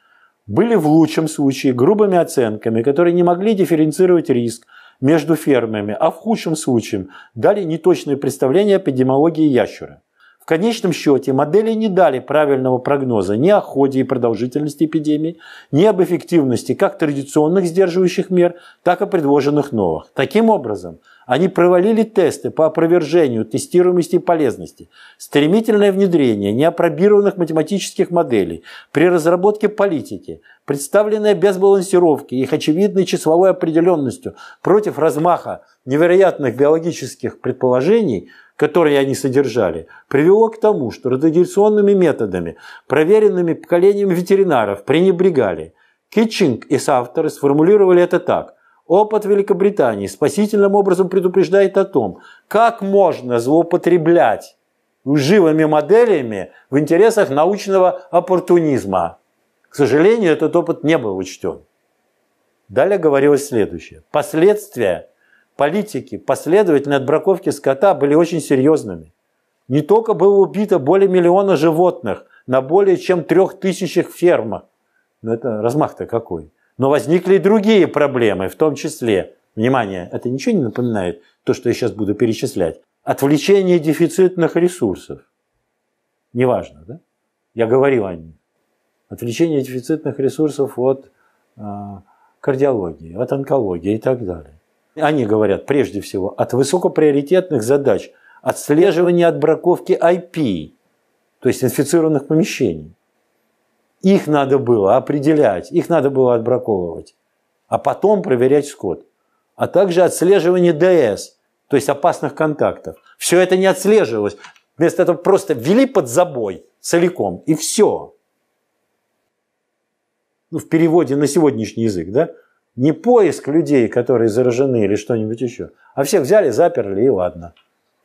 были в лучшем случае грубыми оценками, которые не могли дифференцировать риск между фермами, а в худшем случае дали неточное представление эпидемиологии ящера. В конечном счете модели не дали правильного прогноза ни о ходе и продолжительности эпидемии, ни об эффективности как традиционных сдерживающих мер, так и предложенных новых. Таким образом, они провалили тесты по опровержению тестируемости и полезности, стремительное внедрение неопробированных математических моделей при разработке политики, представленное без балансировки и их очевидной числовой определенностью против размаха невероятных биологических предположений, которые они содержали, привело к тому, что радиационными методами, проверенными поколением ветеринаров, пренебрегали. Китчинг и соавторы сформулировали это так – Опыт Великобритании спасительным образом предупреждает о том, как можно злоупотреблять живыми моделями в интересах научного оппортунизма. К сожалению, этот опыт не был учтен. Далее говорилось следующее. Последствия политики последовательной отбраковки скота были очень серьезными. Не только было убито более миллиона животных на более чем трех тысячах фермах. Но это размах-то какой. Но возникли и другие проблемы, в том числе, внимание, это ничего не напоминает, то, что я сейчас буду перечислять, отвлечение дефицитных ресурсов. Неважно, да? Я говорил о них. Отвлечение дефицитных ресурсов от э, кардиологии, от онкологии и так далее. Они говорят прежде всего от высокоприоритетных задач отслеживания отбраковки IP, то есть инфицированных помещений. Их надо было определять, их надо было отбраковывать, а потом проверять скот. А также отслеживание ДС, то есть опасных контактов. Все это не отслеживалось. Вместо этого просто вели под забой целиком, и все. Ну, в переводе на сегодняшний язык, да? Не поиск людей, которые заражены или что-нибудь еще, а всех взяли, заперли и ладно.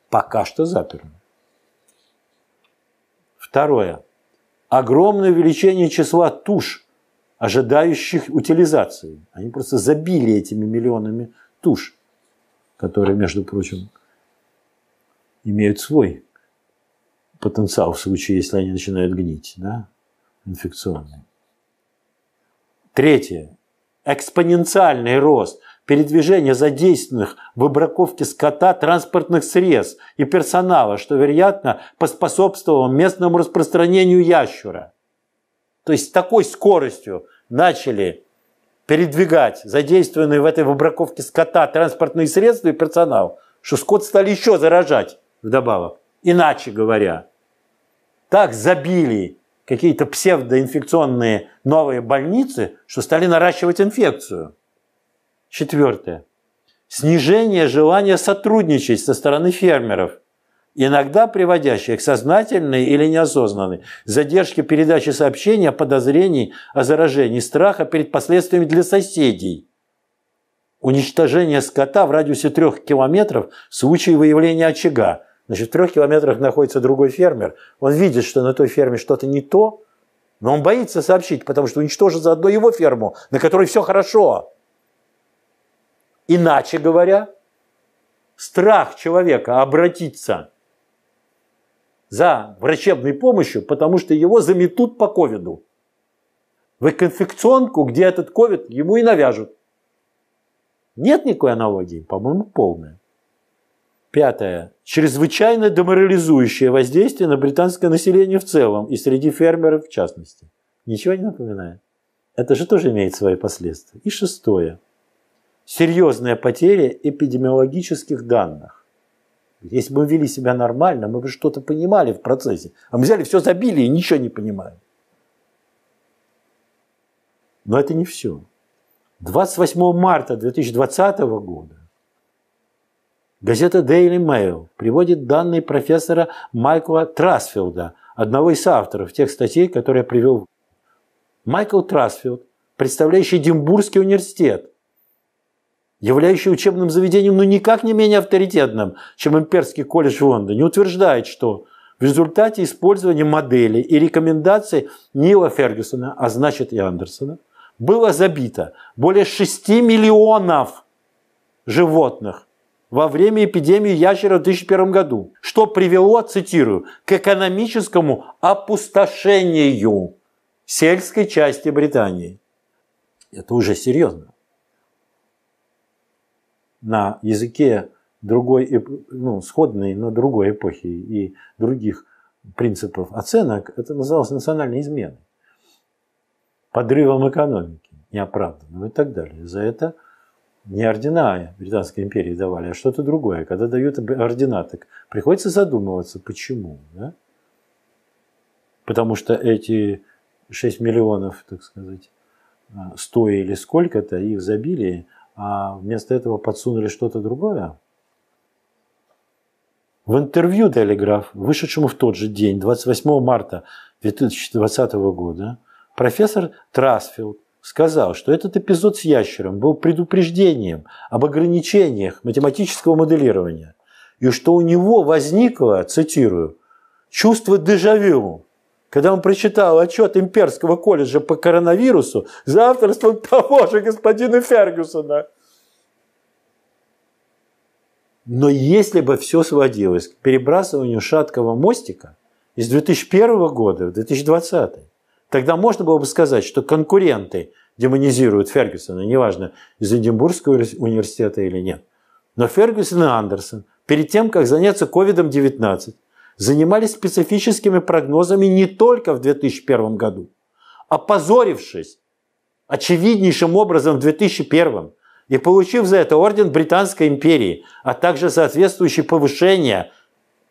Пока что заперли. Второе огромное увеличение числа туш, ожидающих утилизации. Они просто забили этими миллионами туш, которые, между прочим, имеют свой потенциал в случае, если они начинают гнить, да, инфекционные. Третье. Экспоненциальный рост – передвижения задействованных в выбраковке скота транспортных средств и персонала, что, вероятно, поспособствовало местному распространению ящура. То есть с такой скоростью начали передвигать задействованные в этой выбраковке скота транспортные средства и персонал, что скот стали еще заражать вдобавок. Иначе говоря, так забили какие-то псевдоинфекционные новые больницы, что стали наращивать инфекцию. Четвертое. Снижение желания сотрудничать со стороны фермеров, иногда приводящее к сознательной или неосознанной задержке передачи сообщения, о подозрении, о заражении, страха перед последствиями для соседей. Уничтожение скота в радиусе трех километров в случае выявления очага. Значит, в трех километрах находится другой фермер. Он видит, что на той ферме что-то не то, но он боится сообщить, потому что уничтожит заодно его ферму, на которой все хорошо. Иначе говоря, страх человека обратиться за врачебной помощью, потому что его заметут по ковиду. В конфекционку, где этот ковид ему и навяжут. Нет никакой аналогии, по-моему, полная. Пятое. Чрезвычайно деморализующее воздействие на британское население в целом и среди фермеров в частности. Ничего не напоминает. Это же тоже имеет свои последствия. И шестое серьезная потеря эпидемиологических данных. Если бы мы вели себя нормально, мы бы что-то понимали в процессе. А мы взяли, все забили и ничего не понимаем. Но это не все. 28 марта 2020 года газета Daily Mail приводит данные профессора Майкла Трасфилда, одного из авторов тех статей, которые я привел. Майкл Трасфилд, представляющий Димбургский университет – являющий учебным заведением, но ну, никак не менее авторитетным, чем Имперский колледж в Лондоне, утверждает, что в результате использования моделей и рекомендаций Нила Фергюсона, а значит и Андерсона, было забито более 6 миллионов животных во время эпидемии ящера в 2001 году, что привело, цитирую, к экономическому опустошению сельской части Британии. Это уже серьезно на языке другой, ну, сходной, но другой эпохи и других принципов оценок, это называлось национальной изменой, подрывом экономики, неоправданным и так далее. За это не ордена Британской империи давали, а что-то другое. Когда дают ордена, так приходится задумываться, почему. Да? Потому что эти 6 миллионов, так сказать, 100 а, или сколько-то, их забили а вместо этого подсунули что-то другое. В интервью «Телеграф», вышедшему в тот же день, 28 марта 2020 года, профессор Трасфилд сказал, что этот эпизод с ящером был предупреждением об ограничениях математического моделирования и что у него возникло, цитирую, чувство дежавю когда он прочитал отчет Имперского колледжа по коронавирусу за авторством того же господина Фергюсона. Но если бы все сводилось к перебрасыванию шаткого мостика из 2001 года в 2020, тогда можно было бы сказать, что конкуренты демонизируют Фергюсона, неважно, из Эдинбургского университета или нет. Но Фергюсон и Андерсон перед тем, как заняться COVID-19, занимались специфическими прогнозами не только в 2001 году, опозорившись а очевиднейшим образом в 2001 и получив за это орден Британской империи, а также соответствующее повышение,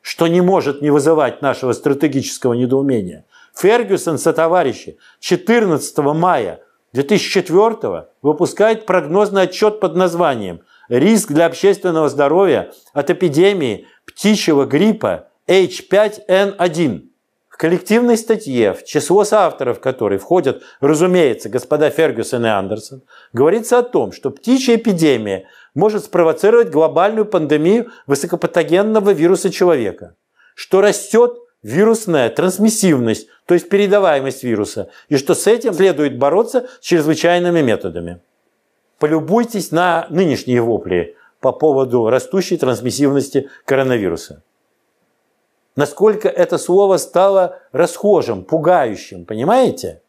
что не может не вызывать нашего стратегического недоумения. Фергюсон со товарищи 14 мая 2004 выпускает прогнозный отчет под названием «Риск для общественного здоровья от эпидемии птичьего гриппа H5N1. В коллективной статье, в число соавторов которой входят, разумеется, господа Фергюсон и Андерсон, говорится о том, что птичья эпидемия может спровоцировать глобальную пандемию высокопатогенного вируса человека, что растет вирусная трансмиссивность, то есть передаваемость вируса, и что с этим следует бороться с чрезвычайными методами. Полюбуйтесь на нынешние вопли по поводу растущей трансмиссивности коронавируса насколько это слово стало расхожим, пугающим, понимаете?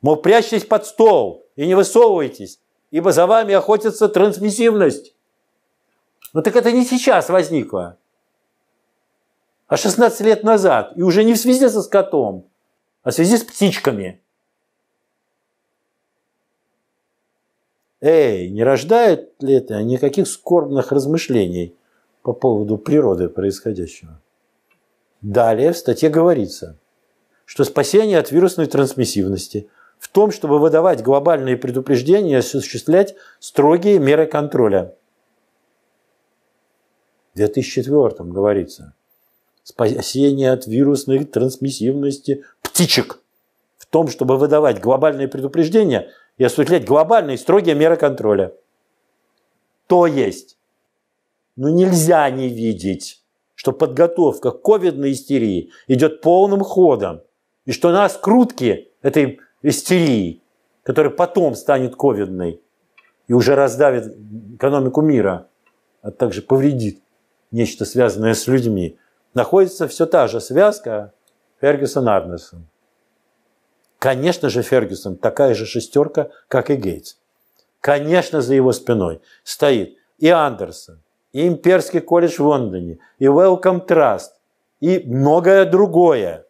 Мол, прячьтесь под стол и не высовывайтесь, ибо за вами охотится трансмиссивность. Но ну так это не сейчас возникло, а 16 лет назад, и уже не в связи со скотом, а в связи с птичками. Эй, не рождает ли это никаких скорбных размышлений по поводу природы происходящего? Далее в статье говорится, что спасение от вирусной трансмиссивности в том, чтобы выдавать глобальные предупреждения и осуществлять строгие меры контроля. В 2004 говорится, спасение от вирусной трансмиссивности птичек в том, чтобы выдавать глобальные предупреждения и осуществлять глобальные строгие меры контроля. То есть, ну нельзя не видеть что подготовка к ковидной истерии идет полным ходом, и что нас крутки этой истерии, которая потом станет ковидной и уже раздавит экономику мира, а также повредит нечто связанное с людьми, находится все та же связка Фергюсон-Арнесон. Конечно же, Фергюсон такая же шестерка, как и Гейтс. Конечно, за его спиной стоит и Андерсон, и Имперский колледж в Лондоне, и Welcome Trust, и многое другое.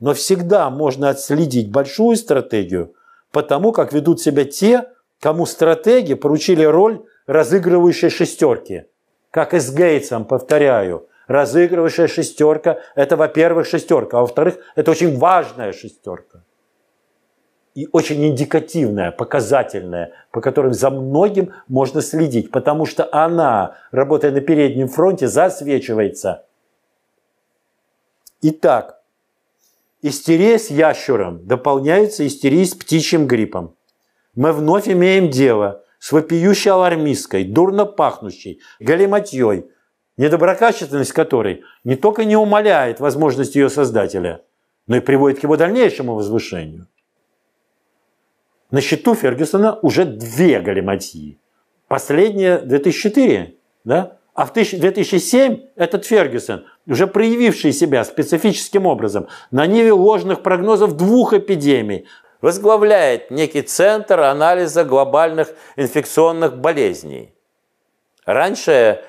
Но всегда можно отследить большую стратегию по тому, как ведут себя те, кому стратеги поручили роль разыгрывающей шестерки. Как и с Гейтсом, повторяю, разыгрывающая шестерка – это, во-первых, шестерка, а во-вторых, это очень важная шестерка и очень индикативная, показательная, по которым за многим можно следить, потому что она, работая на переднем фронте, засвечивается. Итак, истерия с ящером дополняется истерией с птичьим гриппом. Мы вновь имеем дело с вопиющей алармисткой, дурно пахнущей, галиматьей, недоброкачественность которой не только не умаляет возможность ее создателя, но и приводит к его дальнейшему возвышению – на счету Фергюсона уже две галиматьи. Последняя 2004, да? А в 2007 этот Фергюсон, уже проявивший себя специфическим образом на ниве ложных прогнозов двух эпидемий, возглавляет некий центр анализа глобальных инфекционных болезней. Раньше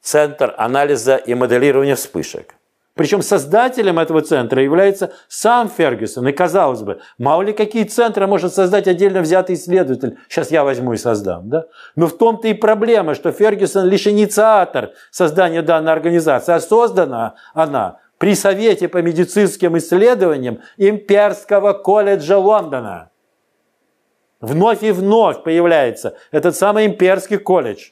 центр анализа и моделирования вспышек. Причем создателем этого центра является сам Фергюсон. И казалось бы, мало ли какие центры может создать отдельно взятый исследователь. Сейчас я возьму и создам. Да? Но в том-то и проблема, что Фергюсон лишь инициатор создания данной организации. А создана она при Совете по медицинским исследованиям Имперского колледжа Лондона. Вновь и вновь появляется этот самый Имперский колледж.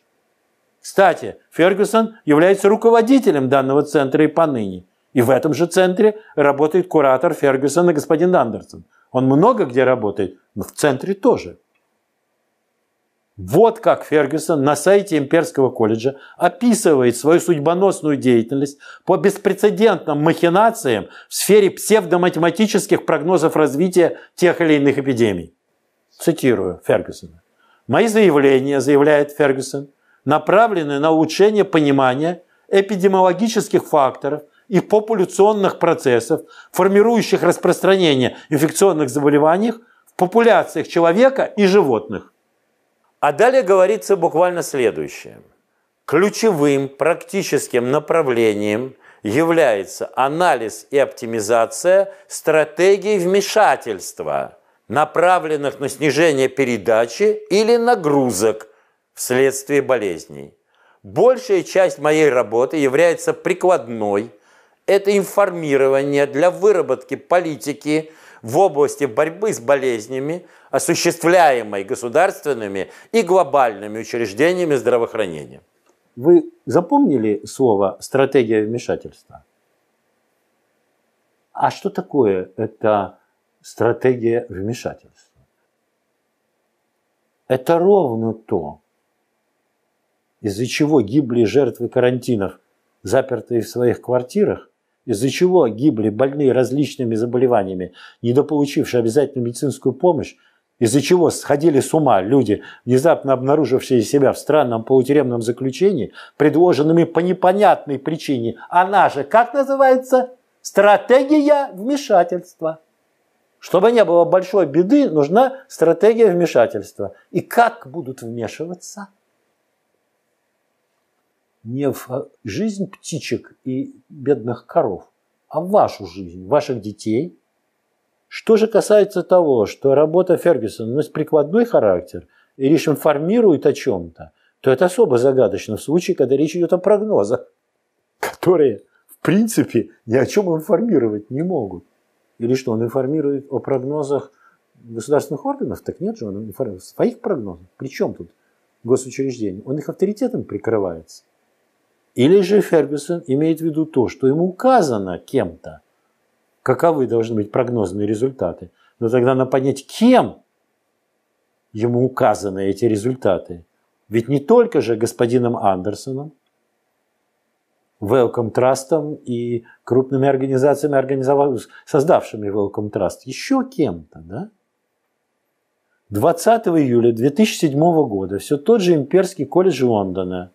Кстати, Фергюсон является руководителем данного центра и поныне. И в этом же центре работает куратор Фергюсона господин Андерсон. Он много где работает, но в центре тоже. Вот как Фергюсон на сайте Имперского колледжа описывает свою судьбоносную деятельность по беспрецедентным махинациям в сфере псевдоматематических прогнозов развития тех или иных эпидемий. Цитирую Фергюсона. «Мои заявления, – заявляет Фергюсон, – направлены на улучшение понимания эпидемиологических факторов – и популяционных процессов, формирующих распространение инфекционных заболеваний в популяциях человека и животных. А далее говорится буквально следующее. Ключевым практическим направлением является анализ и оптимизация стратегий вмешательства, направленных на снижение передачи или нагрузок вследствие болезней. Большая часть моей работы является прикладной – это информирование для выработки политики в области борьбы с болезнями, осуществляемой государственными и глобальными учреждениями здравоохранения. Вы запомнили слово «стратегия вмешательства»? А что такое эта стратегия вмешательства? Это ровно то, из-за чего гибли жертвы карантинов, запертые в своих квартирах, из-за чего гибли больные различными заболеваниями, недополучившие обязательную медицинскую помощь, из-за чего сходили с ума люди, внезапно обнаружившие себя в странном полутюремном заключении, предложенными по непонятной причине. Она же, как называется, стратегия вмешательства. Чтобы не было большой беды, нужна стратегия вмешательства. И как будут вмешиваться? не в а, жизнь птичек и бедных коров, а в вашу жизнь, ваших детей. Что же касается того, что работа Фергюсона носит ну, прикладной характер и лишь информирует о чем-то, то это особо загадочно в случае, когда речь идет о прогнозах, которые, в принципе, ни о чем информировать не могут. Или что, он информирует о прогнозах государственных органов? Так нет же, он информирует о своих прогнозах. Причем тут госучреждение? Он их авторитетом прикрывается. Или же Фергюсон имеет в виду то, что ему указано кем-то, каковы должны быть прогнозные результаты. Но тогда надо понять, кем ему указаны эти результаты. Ведь не только же господином Андерсоном, Welcome Trust и крупными организациями, организовав... создавшими Welcome Trust, еще кем-то, да? 20 июля 2007 года все тот же Имперский колледж Лондона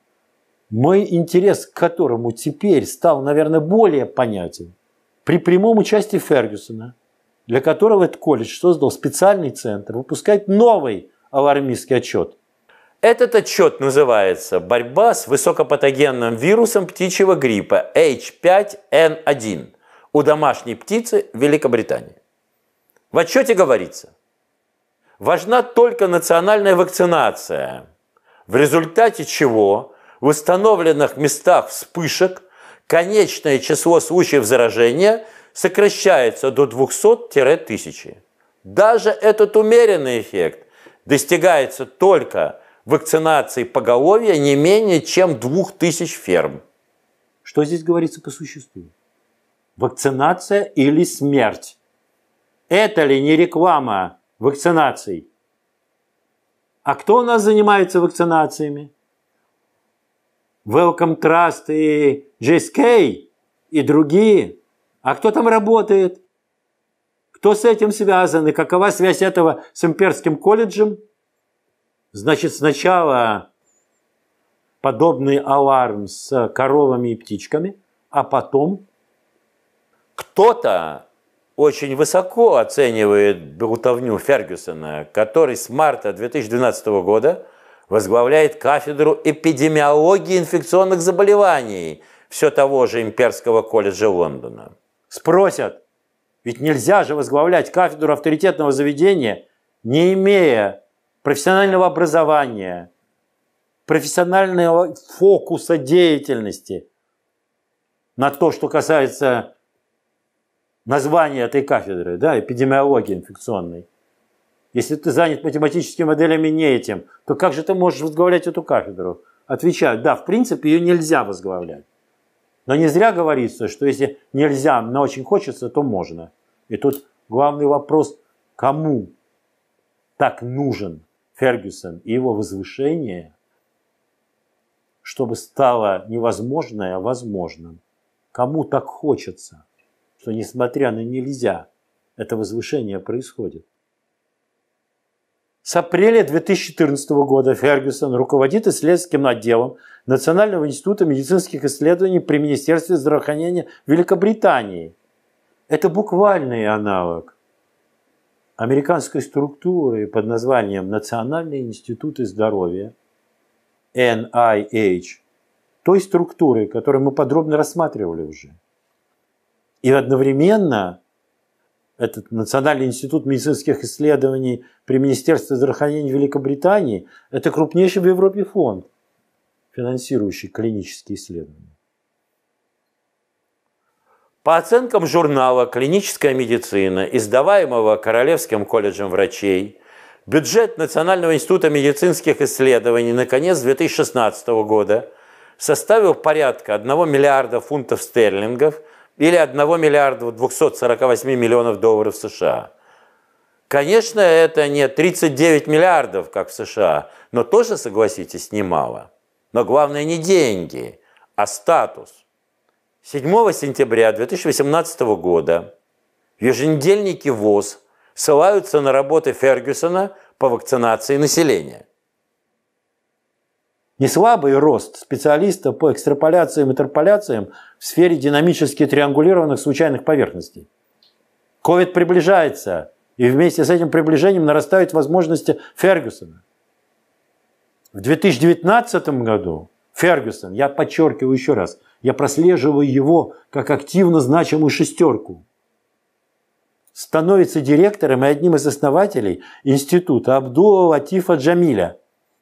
мой интерес к которому теперь стал, наверное, более понятен, при прямом участии Фергюсона, для которого этот колледж создал специальный центр, выпускает новый алармистский отчет. Этот отчет называется «Борьба с высокопатогенным вирусом птичьего гриппа H5N1 у домашней птицы Великобритании». В отчете говорится, важна только национальная вакцинация, в результате чего – в установленных местах вспышек конечное число случаев заражения сокращается до 200-1000. Даже этот умеренный эффект достигается только вакцинацией поголовья не менее чем 2000 ферм. Что здесь говорится по существу? Вакцинация или смерть? Это ли не реклама вакцинаций? А кто у нас занимается вакцинациями? Welcome Trust и GSK и другие. А кто там работает? Кто с этим связан и какова связь этого с имперским колледжем? Значит, сначала подобный аларм с коровами и птичками, а потом кто-то очень высоко оценивает брутовню Фергюсона, который с марта 2012 года – возглавляет кафедру эпидемиологии инфекционных заболеваний все того же Имперского колледжа Лондона. Спросят, ведь нельзя же возглавлять кафедру авторитетного заведения, не имея профессионального образования, профессионального фокуса деятельности на то, что касается названия этой кафедры, да, эпидемиологии инфекционной. Если ты занят математическими моделями не этим, то как же ты можешь возглавлять эту кафедру? Отвечаю, да, в принципе, ее нельзя возглавлять. Но не зря говорится, что если нельзя, но очень хочется, то можно. И тут главный вопрос, кому так нужен Фергюсон и его возвышение, чтобы стало невозможное возможным? Кому так хочется, что несмотря на нельзя, это возвышение происходит? С апреля 2014 года Фергюсон руководит исследовательским отделом Национального института медицинских исследований при Министерстве здравоохранения Великобритании. Это буквальный аналог американской структуры под названием Национальные институты здоровья, NIH, а той структуры, которую мы подробно рассматривали уже. И одновременно этот Национальный институт медицинских исследований при Министерстве здравоохранения Великобритании, это крупнейший в Европе фонд, финансирующий клинические исследования. По оценкам журнала «Клиническая медицина», издаваемого Королевским колледжем врачей, бюджет Национального института медицинских исследований на конец 2016 года составил порядка 1 миллиарда фунтов стерлингов – или 1 миллиарда 248 миллионов долларов США. Конечно, это не 39 миллиардов, как в США, но тоже, согласитесь, немало. Но главное не деньги, а статус. 7 сентября 2018 года еженедельники ВОЗ ссылаются на работы Фергюсона по вакцинации населения и слабый рост специалиста по экстраполяциям и интерполяциям в сфере динамически триангулированных случайных поверхностей. COVID приближается, и вместе с этим приближением нарастают возможности Фергюсона. В 2019 году Фергюсон, я подчеркиваю еще раз, я прослеживаю его как активно значимую шестерку, становится директором и одним из основателей института Абдула Латифа Джамиля –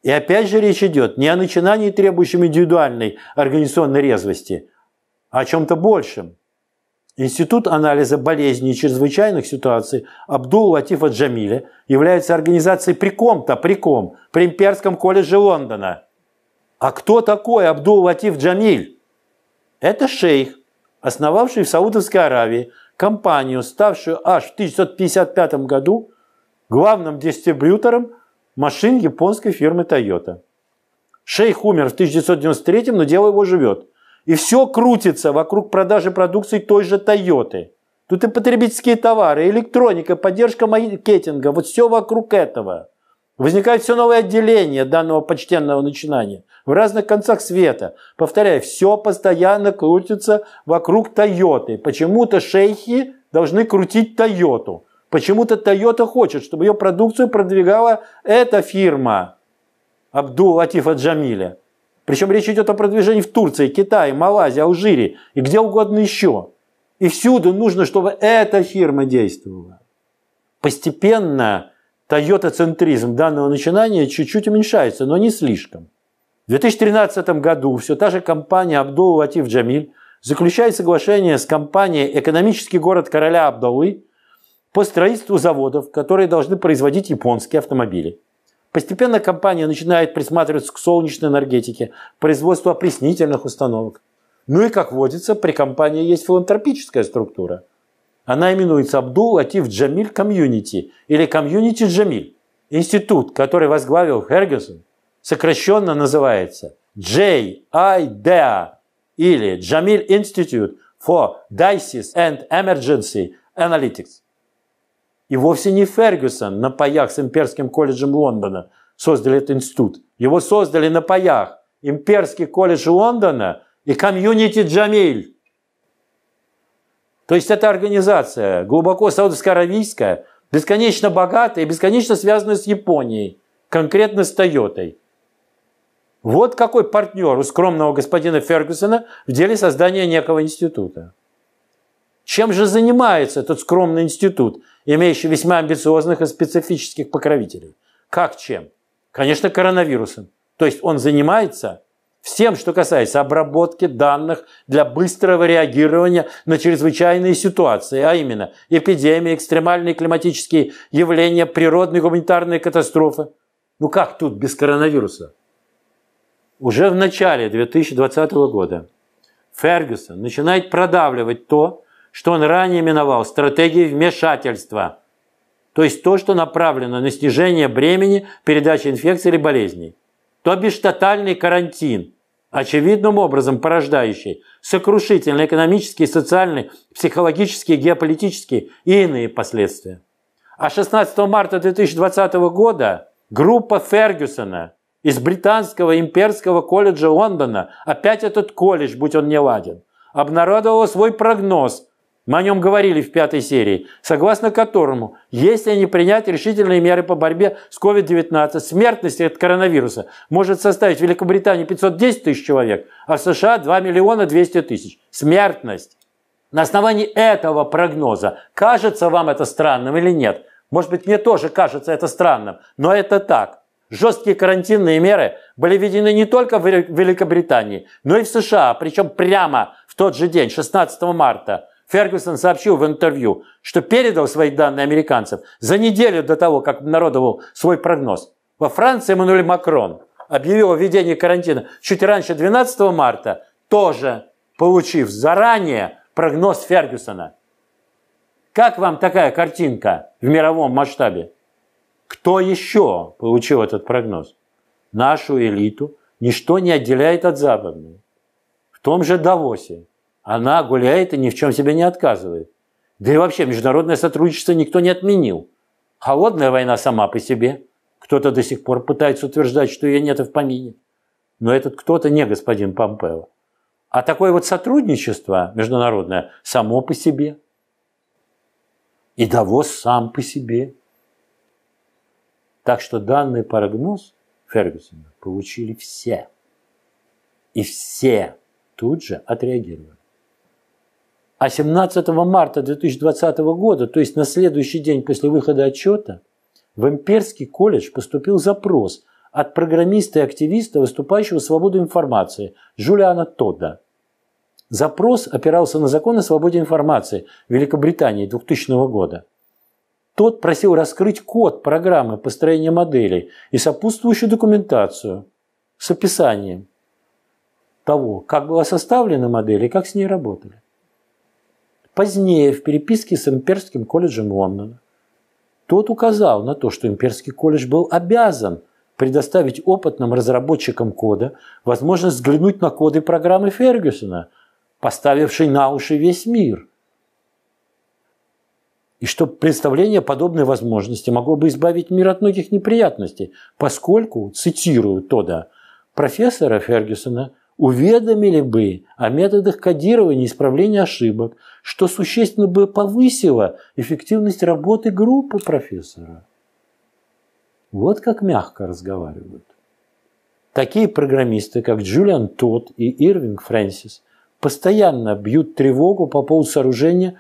и опять же речь идет не о начинании, требующем индивидуальной организационной резвости, а о чем-то большем. Институт анализа болезней и чрезвычайных ситуаций Абдул Латифа Джамиля является организацией при ком-то, при ком, при Имперском колледже Лондона. А кто такой Абдул Латиф Джамиль? Это шейх, основавший в Саудовской Аравии компанию, ставшую аж в 1955 году главным дистрибьютором машин японской фирмы Toyota. Шейх умер в 1993, но дело его живет. И все крутится вокруг продажи продукции той же Тойоты. Тут и потребительские товары, электроника, поддержка маркетинга, вот все вокруг этого. Возникает все новое отделение данного почтенного начинания в разных концах света. Повторяю, все постоянно крутится вокруг Тойоты. Почему-то шейхи должны крутить Тойоту. Почему-то Toyota хочет, чтобы ее продукцию продвигала эта фирма Абдул Латифа Джамиля. Причем речь идет о продвижении в Турции, Китае, Малайзии, Алжире и где угодно еще. И всюду нужно, чтобы эта фирма действовала. Постепенно тойотоцентризм данного начинания чуть-чуть уменьшается, но не слишком. В 2013 году все та же компания Абдул Латиф Джамиль заключает соглашение с компанией «Экономический город короля Абдулы» по строительству заводов, которые должны производить японские автомобили. Постепенно компания начинает присматриваться к солнечной энергетике, производству опреснительных установок. Ну и, как водится, при компании есть филантропическая структура. Она именуется Абдул Латиф Джамиль Комьюнити или Комьюнити Джамиль. Институт, который возглавил Хергюсон, сокращенно называется JIDEA а, или Jamil Institute for Dices and Emergency Analytics. И вовсе не Фергюсон на паях с Имперским колледжем Лондона создали этот институт. Его создали на паях Имперский колледж Лондона и комьюнити Джамиль. То есть это организация глубоко саудовско-аравийская, бесконечно богатая и бесконечно связанная с Японией, конкретно с Тойотой. Вот какой партнер у скромного господина Фергюсона в деле создания некого института. Чем же занимается этот скромный институт, имеющий весьма амбициозных и специфических покровителей? Как чем? Конечно, коронавирусом. То есть он занимается всем, что касается обработки данных для быстрого реагирования на чрезвычайные ситуации, а именно эпидемии, экстремальные климатические явления, природные гуманитарные катастрофы. Ну как тут без коронавируса? Уже в начале 2020 года Фергюсон начинает продавливать то, что он ранее именовал стратегией вмешательства, то есть то, что направлено на снижение бремени передачи инфекции или болезней, то бишь тотальный карантин, очевидным образом порождающий сокрушительные экономические, социальные, психологические, геополитические и иные последствия. А 16 марта 2020 года группа Фергюсона из британского имперского колледжа Лондона, опять этот колледж, будь он не ладен, обнародовала свой прогноз мы о нем говорили в пятой серии, согласно которому, если не принять решительные меры по борьбе с COVID-19, смертность от коронавируса может составить в Великобритании 510 тысяч человек, а в США 2 миллиона 200 тысяч. Смертность. На основании этого прогноза, кажется вам это странным или нет? Может быть, мне тоже кажется это странным, но это так. Жесткие карантинные меры были введены не только в Великобритании, но и в США, причем прямо в тот же день, 16 марта. Фергюсон сообщил в интервью, что передал свои данные американцам за неделю до того, как народовал свой прогноз. Во Франции Эммануэль Макрон объявил о введении карантина чуть раньше 12 марта, тоже получив заранее прогноз Фергюсона. Как вам такая картинка в мировом масштабе? Кто еще получил этот прогноз? Нашу элиту ничто не отделяет от западной. В том же Давосе она гуляет и ни в чем себе не отказывает. Да и вообще международное сотрудничество никто не отменил. Холодная война сама по себе. Кто-то до сих пор пытается утверждать, что ее нет и в помине. Но этот кто-то не господин Помпео. А такое вот сотрудничество международное само по себе. И Давос сам по себе. Так что данный прогноз Фергюсона получили все. И все тут же отреагировали. А 17 марта 2020 года, то есть на следующий день после выхода отчета, в Имперский колледж поступил запрос от программиста и активиста, выступающего «Свободу информации» Жулиана Тодда. Запрос опирался на закон о свободе информации Великобритании 2000 года. Тот просил раскрыть код программы построения моделей и сопутствующую документацию с описанием того, как была составлена модель и как с ней работали. Позднее в переписке с Имперским колледжем Лондона тот указал на то, что Имперский колледж был обязан предоставить опытным разработчикам кода возможность взглянуть на коды программы Фергюсона, поставившей на уши весь мир. И что представление подобной возможности могло бы избавить мир от многих неприятностей, поскольку, цитирую Тода, профессора Фергюсона – уведомили бы о методах кодирования и исправления ошибок, что существенно бы повысило эффективность работы группы профессора. Вот как мягко разговаривают. Такие программисты, как Джулиан Тодд и Ирвинг Фрэнсис, постоянно бьют тревогу по поводу сооружения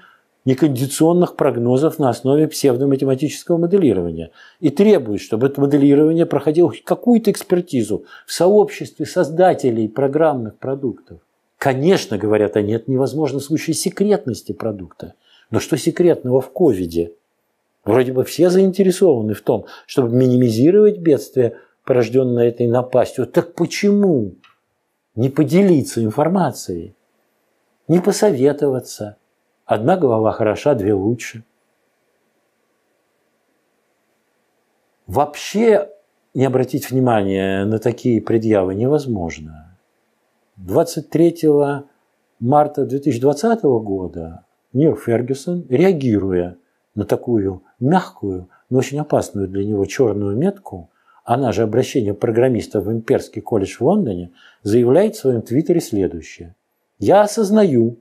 некондиционных прогнозов на основе псевдоматематического моделирования и требует, чтобы это моделирование проходило какую-то экспертизу в сообществе создателей программных продуктов. Конечно, говорят они, это невозможно в случае секретности продукта. Но что секретного в ковиде? Вроде бы все заинтересованы в том, чтобы минимизировать бедствие, порожденное этой напастью. Так почему не поделиться информацией, не посоветоваться, Одна голова хороша, две лучше. Вообще не обратить внимания на такие предъявы невозможно. 23 марта 2020 года Нир Фергюсон, реагируя на такую мягкую, но очень опасную для него черную метку, она же обращение программиста в Имперский колледж в Лондоне, заявляет в своем твиттере следующее. «Я осознаю,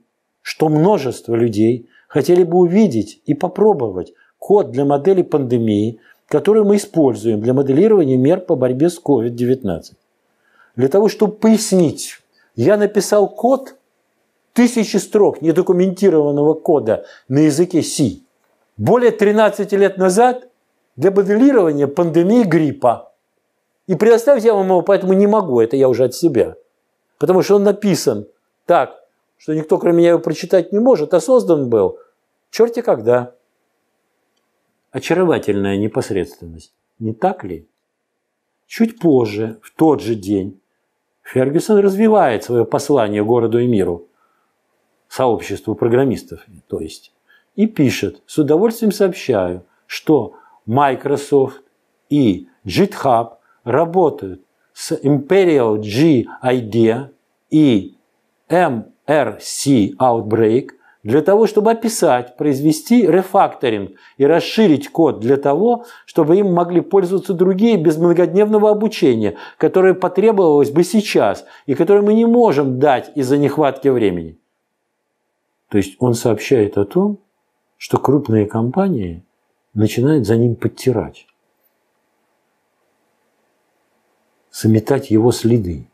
что множество людей хотели бы увидеть и попробовать код для модели пандемии, который мы используем для моделирования мер по борьбе с COVID-19. Для того, чтобы пояснить, я написал код тысячи строк недокументированного кода на языке C более 13 лет назад для моделирования пандемии гриппа. И предоставить я вам его, поэтому не могу, это я уже от себя. Потому что он написан так, что никто, кроме меня, его прочитать не может, а создан был черти когда. Очаровательная непосредственность, не так ли? Чуть позже, в тот же день, Фергюсон развивает свое послание городу и миру, сообществу программистов, то есть, и пишет, с удовольствием сообщаю, что Microsoft и GitHub работают с Imperial G Idea и M RC Outbreak для того, чтобы описать, произвести рефакторинг и расширить код для того, чтобы им могли пользоваться другие без многодневного обучения, которое потребовалось бы сейчас и которое мы не можем дать из-за нехватки времени. То есть он сообщает о том, что крупные компании начинают за ним подтирать, заметать его следы.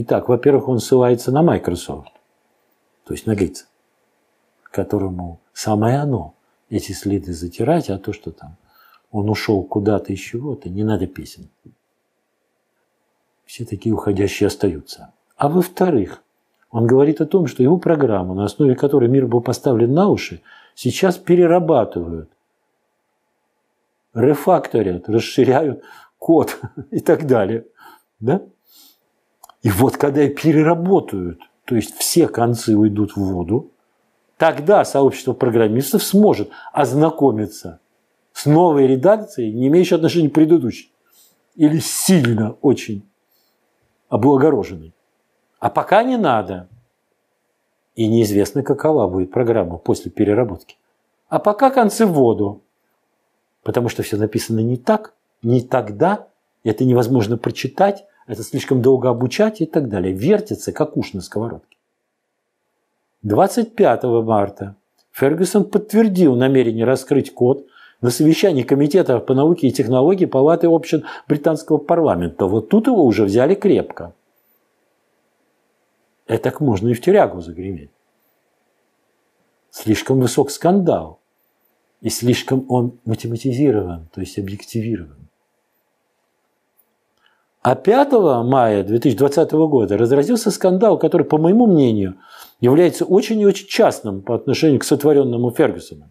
Итак, во-первых, он ссылается на Microsoft, то есть на лица, которому самое оно эти следы затирать, а то, что там он ушел куда-то из чего-то, не надо песен. Все такие уходящие остаются. А во-вторых, он говорит о том, что его программу, на основе которой мир был поставлен на уши, сейчас перерабатывают, рефакторят, расширяют код и так далее. Да? И вот когда переработают, то есть все концы уйдут в воду, тогда сообщество программистов сможет ознакомиться с новой редакцией, не имеющей отношения к предыдущей, или сильно очень облагороженной. А пока не надо. И неизвестно, какова будет программа после переработки. А пока концы в воду. Потому что все написано не так, не тогда, это невозможно прочитать, это слишком долго обучать и так далее, вертится, как уж на сковородке. 25 марта Фергюсон подтвердил намерение раскрыть код на совещании Комитета по науке и технологии Палаты общин британского парламента. Вот тут его уже взяли крепко. Это так можно и в тюрягу загреметь. Слишком высок скандал. И слишком он математизирован, то есть объективирован. А 5 мая 2020 года разразился скандал, который, по моему мнению, является очень и очень частным по отношению к сотворенному Фергюсону,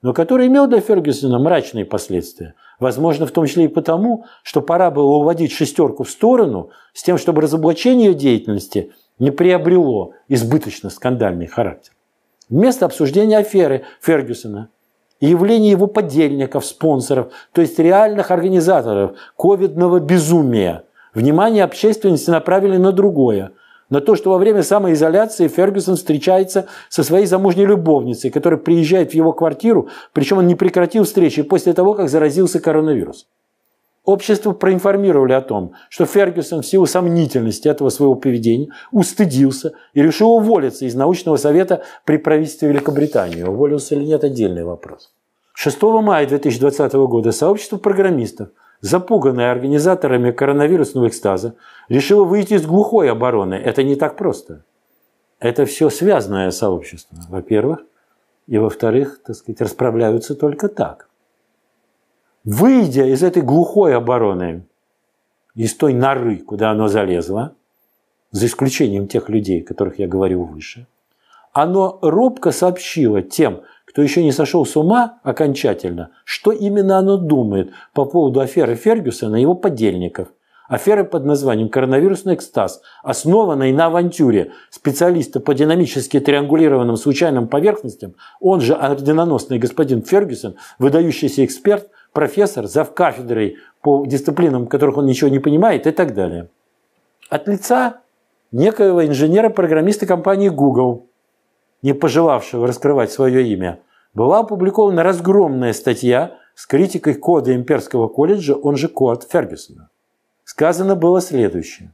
но который имел для Фергюсона мрачные последствия. Возможно, в том числе и потому, что пора было уводить шестерку в сторону с тем, чтобы разоблачение ее деятельности не приобрело избыточно скандальный характер. Вместо обсуждения аферы Фергюсона и явления его подельников, спонсоров, то есть реальных организаторов ковидного безумия – Внимание общественности направили на другое – на то, что во время самоизоляции Фергюсон встречается со своей замужней любовницей, которая приезжает в его квартиру, причем он не прекратил встречи после того, как заразился коронавирус. Общество проинформировали о том, что Фергюсон в силу сомнительности этого своего поведения устыдился и решил уволиться из научного совета при правительстве Великобритании. Уволился или нет – отдельный вопрос. 6 мая 2020 года сообщество программистов – запуганная организаторами коронавирусного экстаза, решила выйти из глухой обороны. Это не так просто. Это все связанное сообщество, во-первых. И, во-вторых, так сказать, расправляются только так. Выйдя из этой глухой обороны, из той норы, куда оно залезло, за исключением тех людей, о которых я говорил выше, оно робко сообщило тем, кто еще не сошел с ума окончательно, что именно оно думает по поводу аферы Фергюсона и его подельников. Аферы под названием «Коронавирусный экстаз», основанной на авантюре специалиста по динамически триангулированным случайным поверхностям, он же орденоносный господин Фергюсон, выдающийся эксперт, профессор, зав кафедрой по дисциплинам, в которых он ничего не понимает и так далее. От лица некоего инженера-программиста компании Google – не пожелавшего раскрывать свое имя, была опубликована разгромная статья с критикой кода Имперского колледжа, он же код Фергюсона. Сказано было следующее.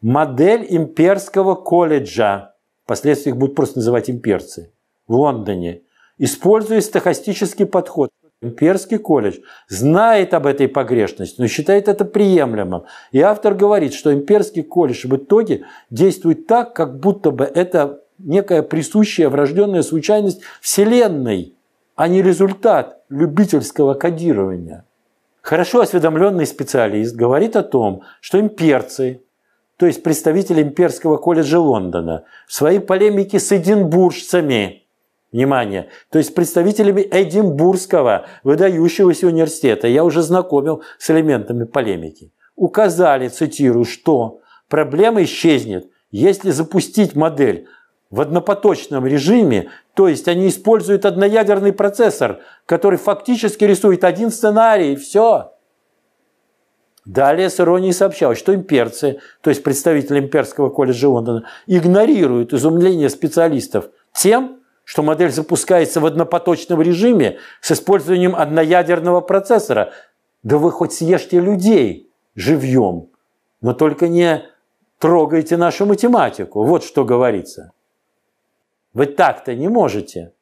Модель Имперского колледжа, впоследствии их будут просто называть имперцы, в Лондоне, используя стохастический подход. Имперский колледж знает об этой погрешности, но считает это приемлемым. И автор говорит, что Имперский колледж в итоге действует так, как будто бы это некая присущая врожденная случайность Вселенной, а не результат любительского кодирования. Хорошо осведомленный специалист говорит о том, что имперцы, то есть представители имперского колледжа Лондона, в своей полемике с эдинбуржцами, внимание, то есть представителями Эдинбургского выдающегося университета, я уже знакомил с элементами полемики, указали, цитирую, что проблема исчезнет, если запустить модель в однопоточном режиме, то есть они используют одноядерный процессор, который фактически рисует один сценарий, и все. Далее Сарони сообщал, что имперцы, то есть представители имперского колледжа Лондона, игнорируют изумление специалистов тем, что модель запускается в однопоточном режиме с использованием одноядерного процессора. Да вы хоть съешьте людей живьем, но только не трогайте нашу математику. Вот что говорится. Вы так-то не можете.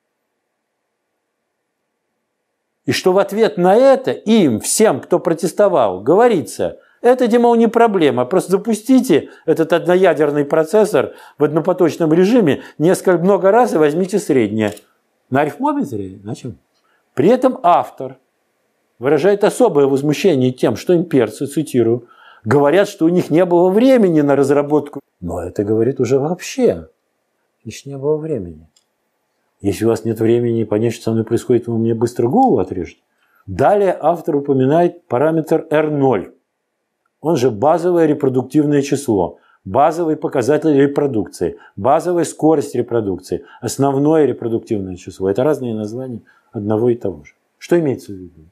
И что в ответ на это им, всем, кто протестовал, говорится, это, Дима, не проблема, просто запустите этот одноядерный процессор в однопоточном режиме несколько много раз и возьмите среднее. На арифмометре? На чем? При этом автор выражает особое возмущение тем, что имперцы, цитирую, говорят, что у них не было времени на разработку. Но это говорит уже вообще не было времени. Если у вас нет времени понять, что со мной происходит, вы мне быстро голову отрежете. Далее автор упоминает параметр R0. Он же базовое репродуктивное число, базовый показатель репродукции, базовая скорость репродукции, основное репродуктивное число. Это разные названия одного и того же. Что имеется в виду?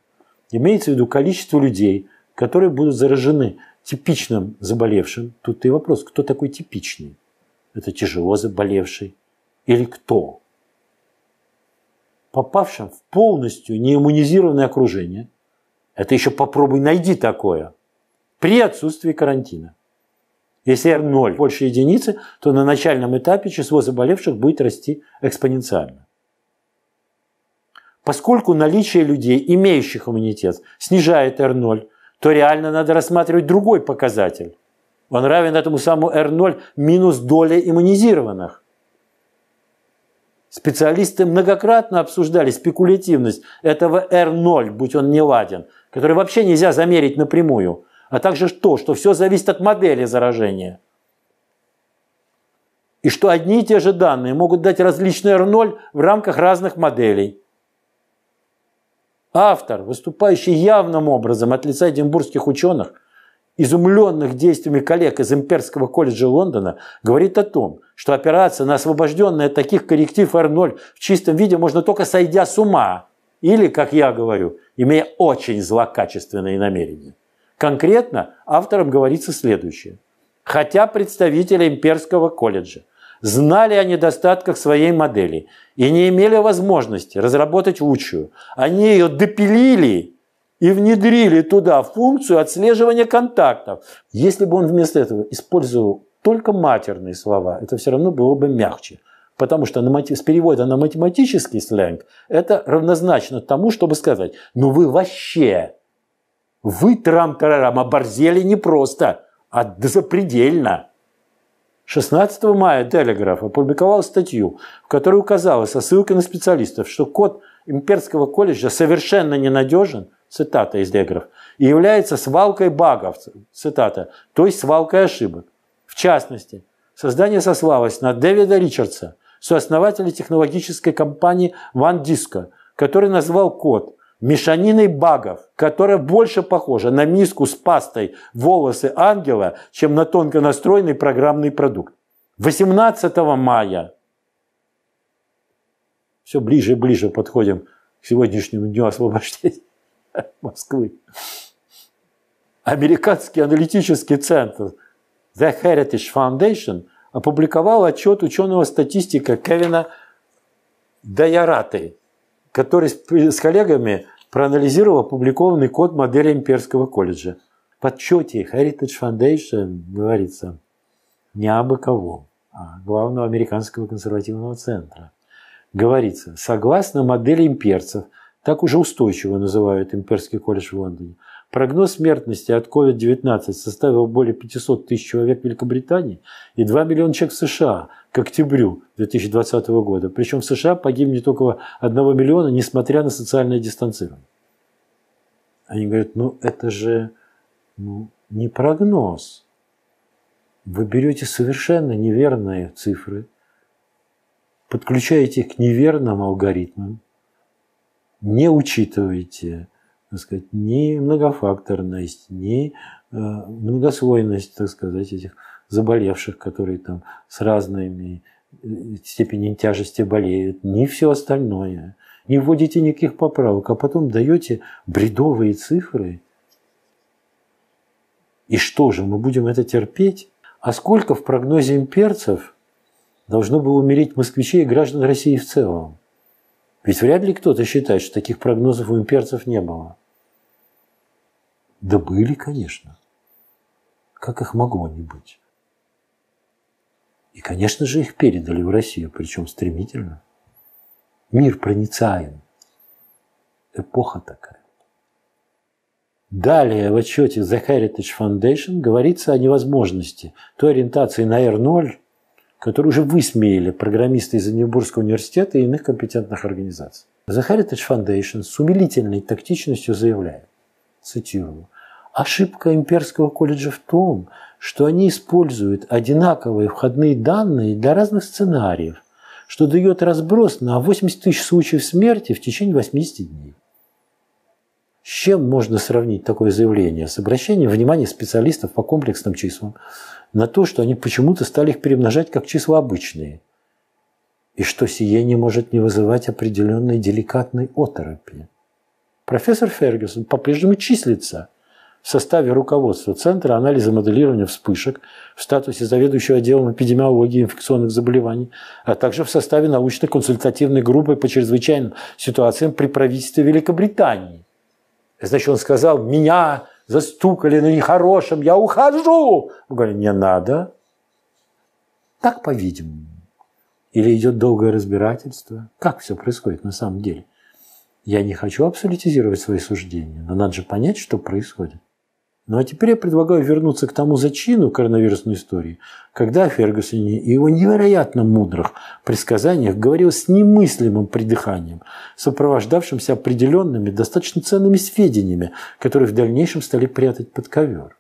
Имеется в виду количество людей, которые будут заражены типичным заболевшим. Тут и вопрос, кто такой типичный? это тяжело заболевший, или кто? Попавшим в полностью неиммунизированное окружение, это еще попробуй найди такое, при отсутствии карантина. Если R0 больше единицы, то на начальном этапе число заболевших будет расти экспоненциально. Поскольку наличие людей, имеющих иммунитет, снижает R0, то реально надо рассматривать другой показатель он равен этому самому R0 минус доля иммунизированных. Специалисты многократно обсуждали спекулятивность этого R0, будь он не ладен, который вообще нельзя замерить напрямую, а также то, что все зависит от модели заражения. И что одни и те же данные могут дать различные R0 в рамках разных моделей. Автор, выступающий явным образом от лица эдинбургских ученых, изумленных действиями коллег из Имперского колледжа Лондона, говорит о том, что опираться на освобожденное от таких корректив R0 в чистом виде можно только сойдя с ума, или, как я говорю, имея очень злокачественные намерения. Конкретно авторам говорится следующее. Хотя представители Имперского колледжа знали о недостатках своей модели и не имели возможности разработать лучшую, они ее допилили и внедрили туда функцию отслеживания контактов. Если бы он вместо этого использовал только матерные слова, это все равно было бы мягче. Потому что с перевода на математический сленг это равнозначно тому, чтобы сказать, ну вы вообще, вы трам-тарарам оборзели не просто, а запредельно. 16 мая Телеграф опубликовал статью, в которой указалось со ссылкой на специалистов, что код имперского колледжа совершенно ненадежен, цитата из негров, и является свалкой багов, цитата, то есть свалкой ошибок. В частности, создание сослалось на Дэвида Ричардса, сооснователя технологической компании Ван который назвал код мешаниной багов, которая больше похожа на миску с пастой волосы ангела, чем на тонко настроенный программный продукт. 18 мая, все ближе и ближе подходим к сегодняшнему дню освобождения, Москвы. Американский аналитический центр The Heritage Foundation опубликовал отчет ученого-статистика Кевина Даяраты, который с коллегами проанализировал опубликованный код модели Имперского колледжа. В подсчете Heritage Foundation говорится не абы кого, а главного американского консервативного центра. Говорится, согласно модели имперцев – так уже устойчиво называют Имперский колледж в Лондоне. Прогноз смертности от COVID-19 составил более 500 тысяч человек в Великобритании и 2 миллиона человек в США к октябрю 2020 года. Причем в США погибнет около 1 миллиона, несмотря на социальное дистанцирование. Они говорят, ну это же ну, не прогноз. Вы берете совершенно неверные цифры, подключаете их к неверным алгоритмам, не учитываете так сказать, ни многофакторность, ни э, многослойность, так сказать, этих заболевших, которые там с разными э, степенями тяжести болеют, ни все остальное. Не вводите никаких поправок, а потом даете бредовые цифры. И что же, мы будем это терпеть? А сколько в прогнозе имперцев должно было умереть москвичей и граждан России в целом? Ведь вряд ли кто-то считает, что таких прогнозов у имперцев не было. Да были, конечно. Как их могло не быть? И, конечно же, их передали в Россию, причем стремительно. Мир проницаем. Эпоха такая. Далее в отчете The Heritage Foundation говорится о невозможности той ориентации на R0, которые уже высмеяли программисты из Эдинбургского университета и иных компетентных организаций. The Heritage Foundation с умилительной тактичностью заявляет, цитирую, Ошибка имперского колледжа в том, что они используют одинаковые входные данные для разных сценариев, что дает разброс на 80 тысяч случаев смерти в течение 80 дней. С чем можно сравнить такое заявление? С обращением внимания специалистов по комплексным числам, на то, что они почему-то стали их перемножать как числа обычные, и что сие не может не вызывать определенной деликатной оторопи. Профессор Фергюсон по-прежнему числится в составе руководства Центра анализа моделирования вспышек в статусе заведующего отделом эпидемиологии инфекционных заболеваний, а также в составе научно-консультативной группы по чрезвычайным ситуациям при правительстве Великобритании. Значит, он сказал, меня застукали на ну, нехорошем, я ухожу. Он говорит, не надо. Так, по-видимому. Или идет долгое разбирательство. Как все происходит на самом деле? Я не хочу абсолютизировать свои суждения, но надо же понять, что происходит. Ну а теперь я предлагаю вернуться к тому зачину коронавирусной истории, когда о Фергюсоне и его невероятно мудрых предсказаниях говорил с немыслимым придыханием, сопровождавшимся определенными, достаточно ценными сведениями, которые в дальнейшем стали прятать под ковер.